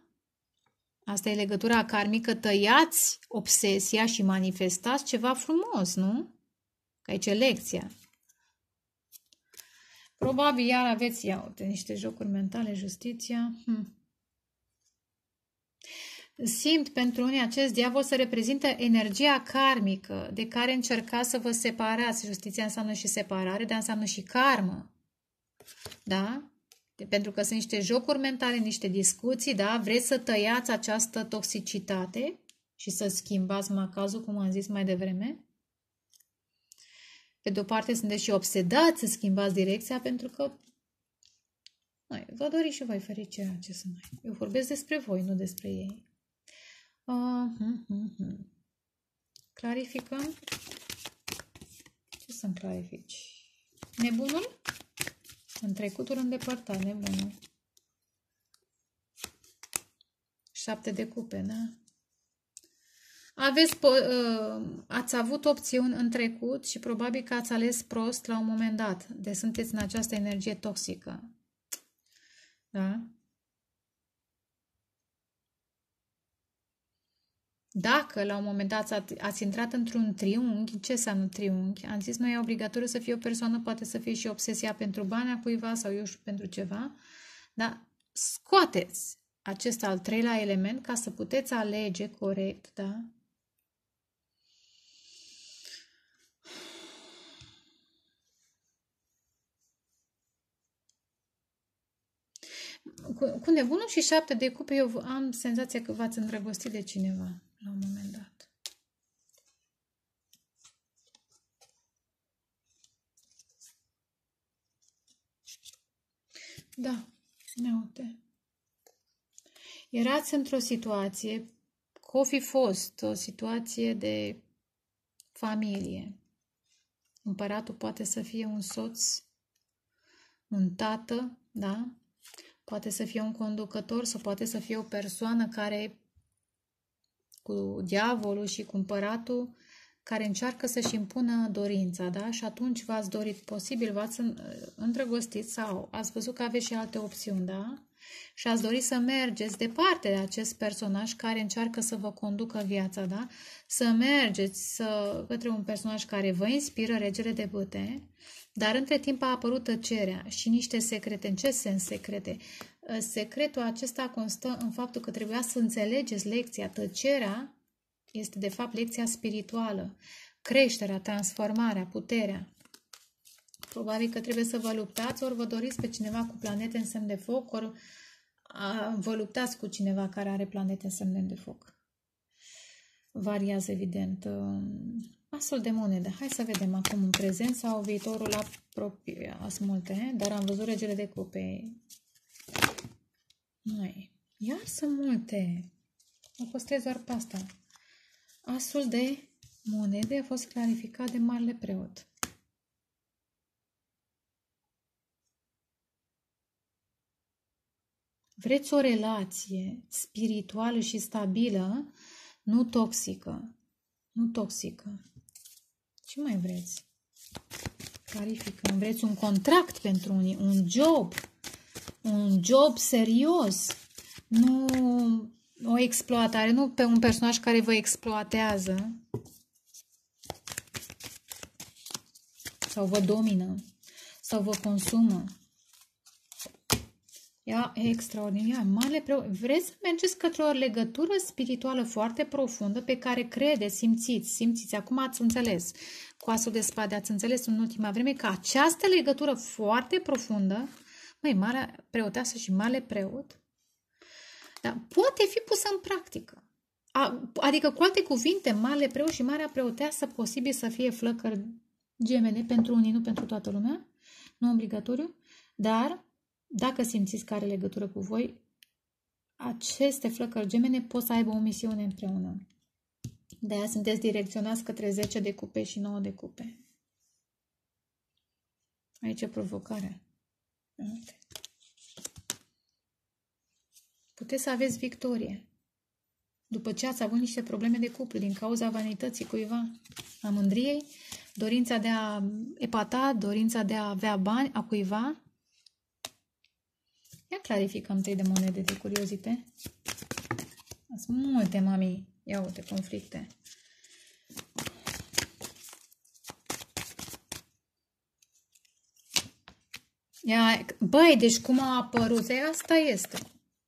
asta e legătura karmică, tăiați obsesia și manifestați ceva frumos, nu? Că aici e lecția. Probabil iar aveți, iau niște jocuri mentale, justiția. Hmm. Simt pentru unii acest diavol să reprezintă energia karmică de care încercați să vă separați. Justiția înseamnă și separare, dar înseamnă și karmă. Da? De, pentru că sunt niște jocuri mentale, niște discuții, da? Vreți să tăiați această toxicitate și să schimbați macazul, cum am zis mai devreme? Pe de o parte sunteți și obsedați să schimbați direcția pentru că noi, vă doriți și voi fericirea ce să mai. Eu vorbesc despre voi, nu despre ei. Uh, ah, hum, hum, hum. Clarificăm. Ce să-mi clarifici? Nebunul? În trecutul îndepărtat, nebunul. Șapte de cupe, da? Aveți, uh, ați avut opțiuni în trecut și probabil că ați ales prost la un moment dat. Deci sunteți în această energie toxică. Da? Dacă la un moment dat ați, ați intrat într-un triunghi, ce înseamnă triunghi? Am zis, noi e obligatoriu să fie o persoană, poate să fie și obsesia pentru bani a cuiva sau eu știu pentru ceva, dar scoateți acest al treilea element ca să puteți alege corect, da? cu, cu nebunul și șapte de cupe, eu am senzația că v-ați îndrăgostit de cineva la un moment dat. Da, neute. Erați într-o situație, că fi fost o situație de familie. Împăratul poate să fie un soț, un tată, da? Poate să fie un conducător sau poate să fie o persoană care cu diavolul și cu împăratul care încearcă să-și impună dorința, da? Și atunci v-ați dorit, posibil v-ați îndrăgostit sau ați văzut că aveți și alte opțiuni, da? Și ați dorit să mergeți departe de acest personaj care încearcă să vă conducă viața, da? Să mergeți să, către un personaj care vă inspiră, regele de bâte, dar între timp a apărut tăcerea și niște secrete. În ce sens secrete? Ă, secretul acesta constă în faptul că trebuia să înțelegeți lecția. Tăcerea este de fapt lecția spirituală. Creșterea, transformarea, puterea. Probabil că trebuie să vă luptați, ori vă doriți pe cineva cu planete în semn de foc, ori vă luptați cu cineva care are planete în semn de foc. Variază, evident, ă, Asul de monedă. Hai să vedem acum în prezent sau viitorul apropiat. Sunt multe, eh? dar am văzut regele de cupe. Mai. Iar sunt multe. O păstrez doar pe asta. Asul de monede a fost clarificat de Marele Preot. Vreți o relație spirituală și stabilă, nu toxică. Nu toxică. Ce mai vreți? Clarificăm. Vreți un contract pentru unii, un job, un job serios, nu o exploatare, nu pe un personaj care vă exploatează sau vă domină sau vă consumă. Ia e Mare preo... Vreți să mergeți către o legătură spirituală foarte profundă pe care credeți, simțiți, simțiți. Acum ați înțeles, cu asul de spade ați înțeles în ultima vreme că această legătură foarte profundă, măi, marea preoteasă și mare preot, dar poate fi pusă în practică. A, adică, cu alte cuvinte, mare preot și marea preoteasă posibil să fie flăcări gemene pentru unii, nu pentru toată lumea, nu obligatoriu, dar dacă simțiți că are legătură cu voi, aceste flăcări gemene pot să aibă o misiune împreună. De aia sunteți direcționați către 10 de cupe și 9 de cupe. Aici e provocarea. Puteți să aveți victorie. După ce ați avut niște probleme de cuplu din cauza vanității cuiva, a mândriei, dorința de a epata, dorința de a avea bani a cuiva, Ia clarificăm trei de monede de curiozite. Sunt multe, mami. Ia uite, conflicte. Ia, băi, deci cum a apărut? E, asta este.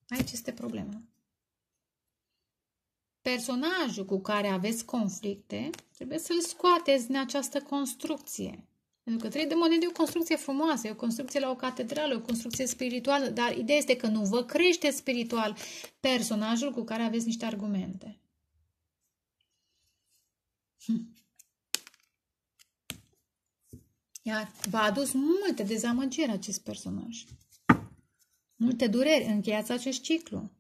Aici este problema. Personajul cu care aveți conflicte trebuie să-l scoateți din această construcție. Pentru că 3 de monede e o construcție frumoasă, e o construcție la o catedrală, o construcție spirituală, dar ideea este că nu vă crește spiritual personajul cu care aveți niște argumente. Hm. Iar v-a adus multe dezamăgiri acest personaj. Multe dureri. Încheiați acest ciclu.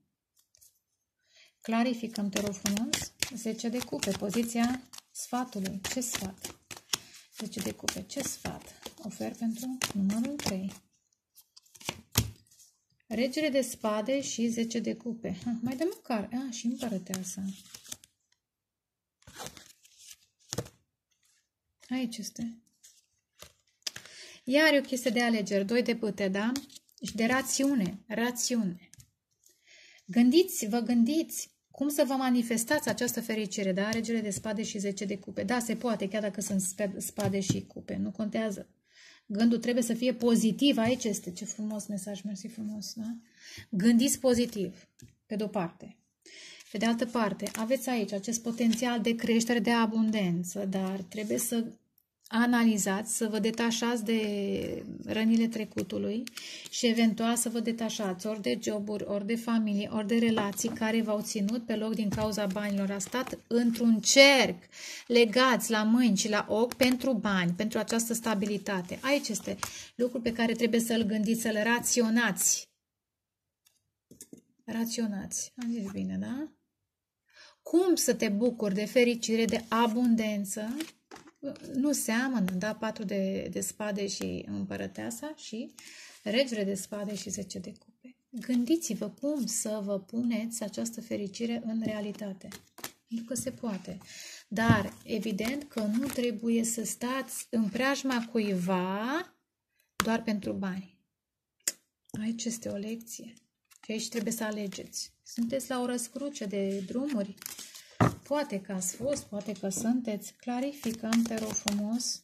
Clarificăm, te rog frumos, 10 de cupe, poziția sfatului. Ce sfat? 10 de cupe. Ce sfat ofer pentru numărul 3? Regele de spade și 10 de cupe. Ha, mai dăm măcar. A, și împărăteasa. Aici este. Iar o chestie de alegeri. Doi de pute, da? Și deci de rațiune. Rațiune. Gândiți, vă gândiți cum să vă manifestați această fericire? Da, regele de spade și 10 de cupe. Da, se poate, chiar dacă sunt spade și cupe. Nu contează. Gândul trebuie să fie pozitiv. Aici este. Ce frumos mesaj, mersi frumos. Da? Gândiți pozitiv, pe de-o parte. Pe de altă parte, aveți aici acest potențial de creștere, de abundență, dar trebuie să analizați, să vă detașați de rănile trecutului și eventual să vă detașați ori de joburi, ori de familie, ori de relații care v-au ținut pe loc din cauza banilor. A stat într-un cerc legați la mâini și la ochi pentru bani, pentru această stabilitate. Aici este lucru pe care trebuie să-l gândiți, să-l raționați. Raționați. Am zis bine, da? Cum să te bucuri de fericire, de abundență, nu seamănă, da? Patru de, de spade și împărăteasa și regele de spade și zece de cupe. Gândiți-vă cum să vă puneți această fericire în realitate. Pentru că se poate. Dar evident că nu trebuie să stați în preajma cuiva doar pentru bani. Aici este o lecție. Și aici trebuie să alegeți. Sunteți la o răscruce de drumuri Poate că ați fost, poate că sunteți. Clarificăm, te rog frumos.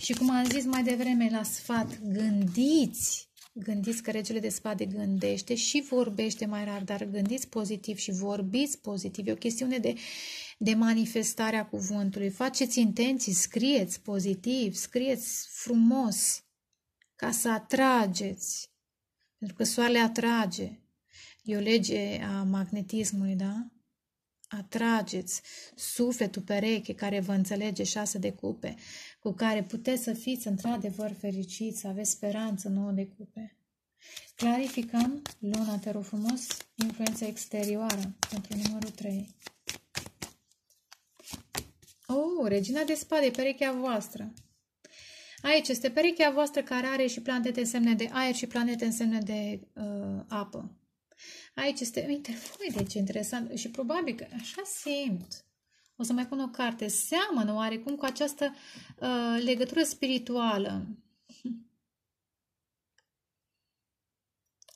Și cum am zis mai devreme la sfat, gândiți Gândiți că regele de spade gândește și vorbește mai rar, dar gândiți pozitiv și vorbiți pozitiv. E o chestiune de, de manifestare a cuvântului. Faceți intenții, scrieți pozitiv, scrieți frumos ca să atrageți. Pentru că soarele atrage. E o lege a magnetismului, da? Atrageți sufletul pereche care vă înțelege șase de cupe, cu care puteți să fiți într-adevăr fericiți, să aveți speranță nouă de cupe. Clarificăm luna, te rog frumos, influența exterioară pentru numărul 3. Oh, regina de spade, perechea voastră. Aici este perechea voastră care are și planete în semne de aer și planete în semne de uh, apă. Aici este, uite, voi, ce interesant și probabil că așa simt. O să mai pun o carte. Seamănă oarecum cu această uh, legătură spirituală. (laughs)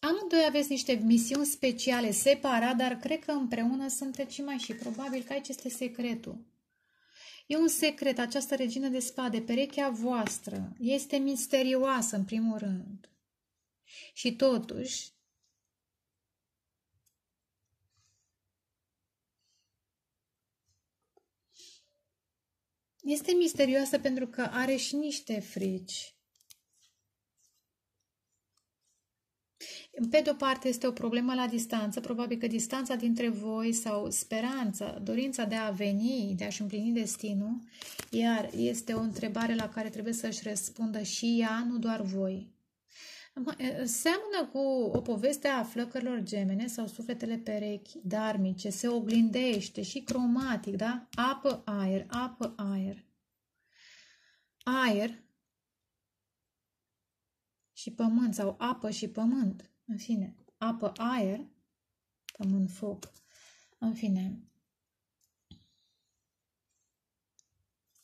Amândoi aveți niște misiuni speciale, separat, dar cred că împreună sunteți și mai și probabil că aici este secretul. E un secret, această regină de spade, perechea voastră, este misterioasă în primul rând. Și totuși, Este misterioasă pentru că are și niște frici. Pe de-o parte este o problemă la distanță, probabil că distanța dintre voi sau speranța, dorința de a veni, de a-și împlini destinul, iar este o întrebare la care trebuie să-și răspundă și ea, nu doar voi. Seamănă cu o poveste a flăcărilor gemene sau sufletele perechi, darmice, se oglindește și cromatic, da? Apă, aer, apă, aer. Aer și pământ sau apă și pământ. În fine, apă, aer, pământ, foc. În fine.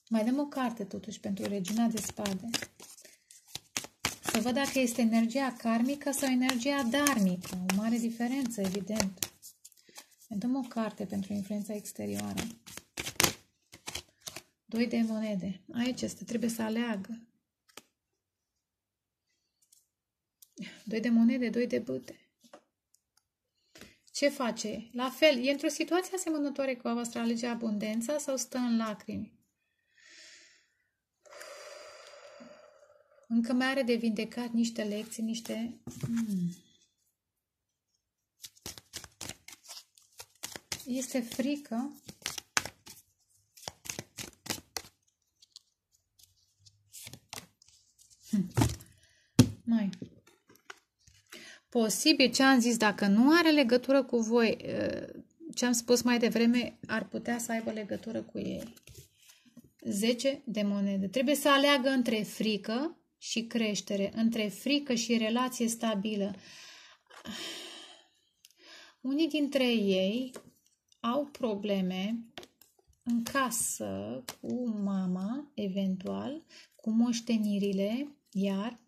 Mai dăm o carte totuși pentru regina de spade. Să văd dacă este energia karmică sau energia darmică. O mare diferență, evident. Ne dăm o carte pentru influența exterioară. Doi de monede. Aici este, trebuie să aleagă. Doi de monede, doi de bâte. Ce face? La fel, e într-o situație asemănătoare cu a voastră alege abundența sau stă în lacrimi? Încă mai are de vindecat niște lecții, niște... Hmm. Este frică hmm. Mai. Posibil ce am zis, dacă nu are legătură cu voi, eh, ce am spus mai devreme, ar putea să aibă legătură cu ei. 10 de monede. Trebuie să aleagă între frică și creștere, între frică și relație stabilă. Unii dintre ei au probleme în casă cu mama, eventual, cu moștenirile, iar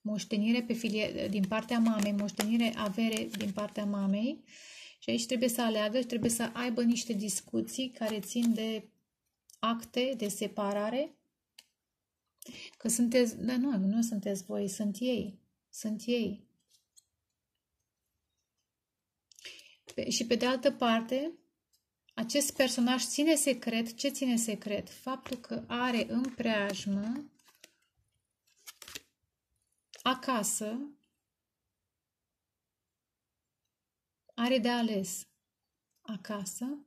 moștenire pe filie, din partea mamei, moștenire avere din partea mamei și aici trebuie să aleagă și trebuie să aibă niște discuții care țin de acte de separare Că sunteți, dar nu, nu sunteți voi, sunt ei. Sunt ei. Pe, și pe de altă parte, acest personaj ține secret, ce ține secret? Faptul că are în preajmă acasă are de ales acasă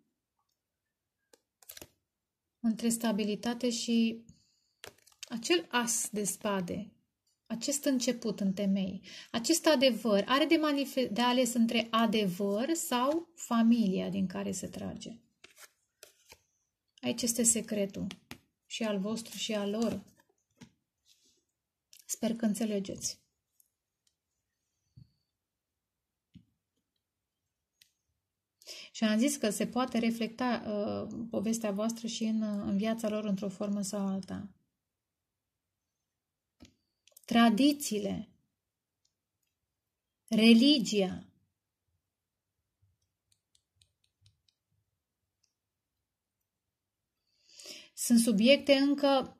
între stabilitate și acel as de spade, acest început în temei, acest adevăr, are de, de ales între adevăr sau familia din care se trage. Aici este secretul și al vostru și al lor. Sper că înțelegeți. Și am zis că se poate reflecta uh, povestea voastră și în, uh, în viața lor într-o formă sau alta tradițiile, religia, sunt subiecte încă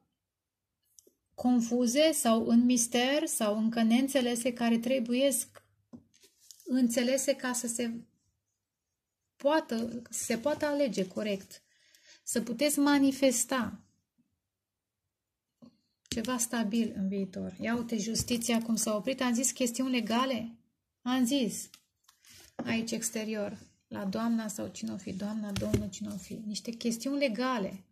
confuze sau în mister sau încă neînțelese care trebuie înțelese ca să se poată, să se poată alege corect, să puteți manifesta ceva stabil în viitor. Ia uite justiția cum s-a oprit. Am zis chestiuni legale? Am zis. Aici exterior. La doamna sau cine o fi, doamna, domnul, cine o fi. Niște chestiuni legale.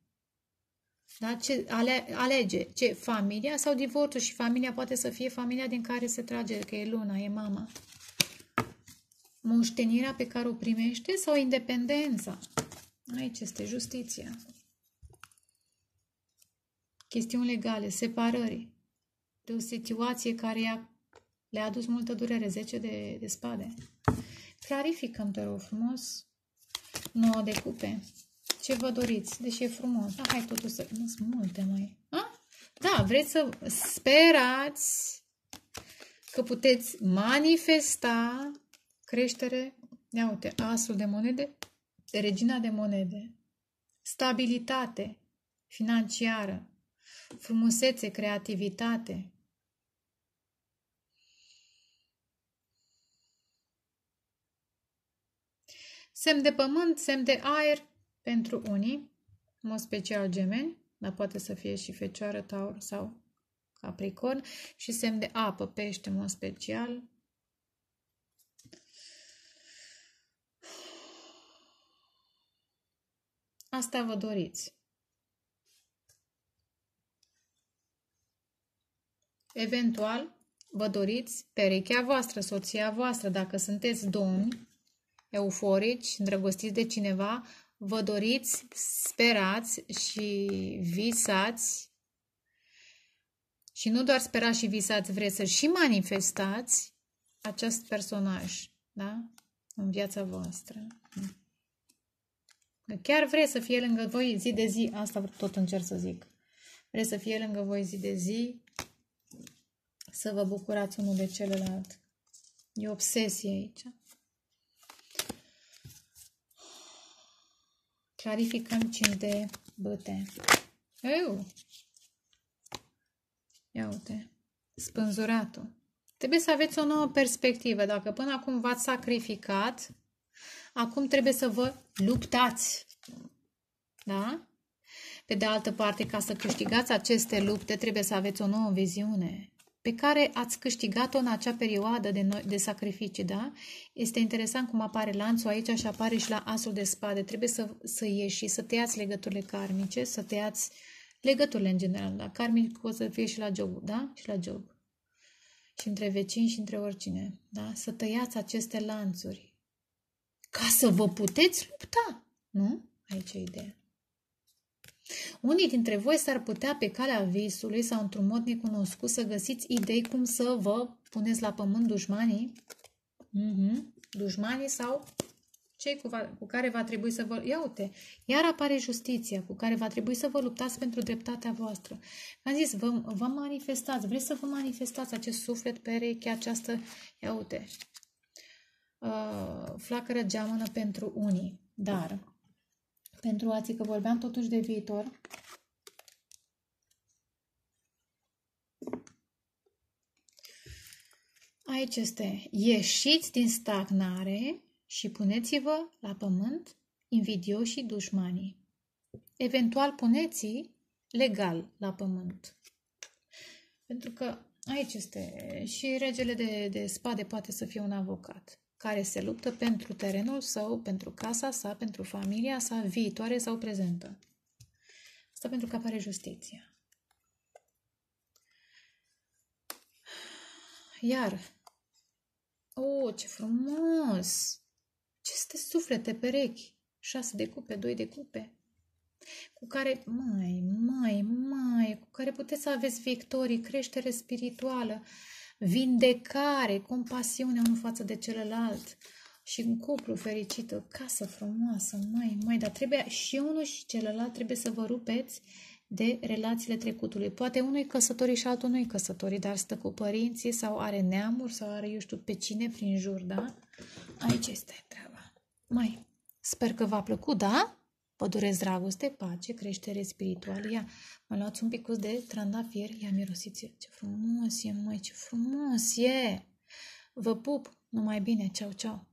Da? Ce, ale, alege ce, familia sau divorțul și familia poate să fie familia din care se trage, că e luna, e mama. Moștenirea pe care o primește sau independența? Aici este justiția chestiuni legale, separări, de o situație care i-a, le-a adus multă durere, 10 de, de spade. Clarificăm, te rog frumos, 9 de cupe. Ce vă doriți? Deși e frumos. Da, hai totuși să... Nu sunt multe mai. Da, vreți să sperați că puteți manifesta creștere. Ia uite, asul de monede, regina de monede, stabilitate financiară, frumusețe, creativitate. Semn de pământ, semn de aer pentru unii, în mod special gemeni, dar poate să fie și fecioară, taur sau capricorn, și semn de apă, pește, în mod special, Asta vă doriți. Eventual, vă doriți perechea voastră, soția voastră, dacă sunteți domni, euforici, îndrăgostiți de cineva, vă doriți, sperați și visați și nu doar sperați și visați, vreți să și manifestați acest personaj, da? În viața voastră. Chiar vreți să fie lângă voi zi de zi, asta tot încerc să zic. Vreți să fie lângă voi zi de zi, să vă bucurați unul de celălalt. E obsesie aici. Clarificăm 5 de băte. Eu! Ia uite, spânzuratul. Trebuie să aveți o nouă perspectivă. Dacă până acum v-ați sacrificat, acum trebuie să vă luptați. Da? Pe de altă parte, ca să câștigați aceste lupte, trebuie să aveți o nouă viziune pe care ați câștigat-o în acea perioadă de, noi, de sacrificii, da? Este interesant cum apare lanțul aici și apare și la asul de spade. Trebuie să, să ieși, să tăiați legăturile karmice, să tăiați legăturile în general. da, karmic poate să fie și la job, da? Și la job. Și între vecini și între oricine, da? Să tăiați aceste lanțuri ca să vă puteți lupta, nu? Aici e ideea. Unii dintre voi s-ar putea pe calea visului sau într-un mod necunoscut să găsiți idei cum să vă puneți la pământ dușmanii, mm-hmm. dușmanii sau cei cu, va, cu care va trebui să vă... Ia uite, iar apare justiția cu care va trebui să vă luptați pentru dreptatea voastră. Am zis, vă, vă manifestați, vreți să vă manifestați acest suflet pereche, această... Ia uite, uh, flacără geamănă pentru unii, dar pentru ații, că vorbeam totuși de viitor. Aici este, ieșiți din stagnare și puneți-vă la pământ invidioșii dușmanii. Eventual puneți legal la pământ. Pentru că aici este și regele de, de spade poate să fie un avocat care se luptă pentru terenul său, pentru casa sa, pentru familia sa, viitoare sau prezentă. Asta pentru că apare justiția. Iar, oh, ce frumos! Ce este suflete perechi! Șase de cupe, doi de cupe, cu care, mai, mai, mai, cu care puteți să aveți victorii, creștere spirituală, uh, vindecare, compasiune unul față de celălalt și un cuplu fericit, o casă frumoasă, mai, mai, dar trebuie și unul și celălalt trebuie să vă rupeți de relațiile trecutului. Poate unul e căsătorit și altul nu e căsătorit, dar stă cu părinții sau are neamuri sau are eu știu pe cine prin jur, da? Aici este treaba. Mai, sper că v-a plăcut, da? Vă doresc dragoste, pace, creștere spirituală. Ia, mă luați un picuț de trandafir. Ia, mirosiți -l. Ce frumos e, măi, ce frumos e! Vă pup! Numai bine! Ceau, ceau!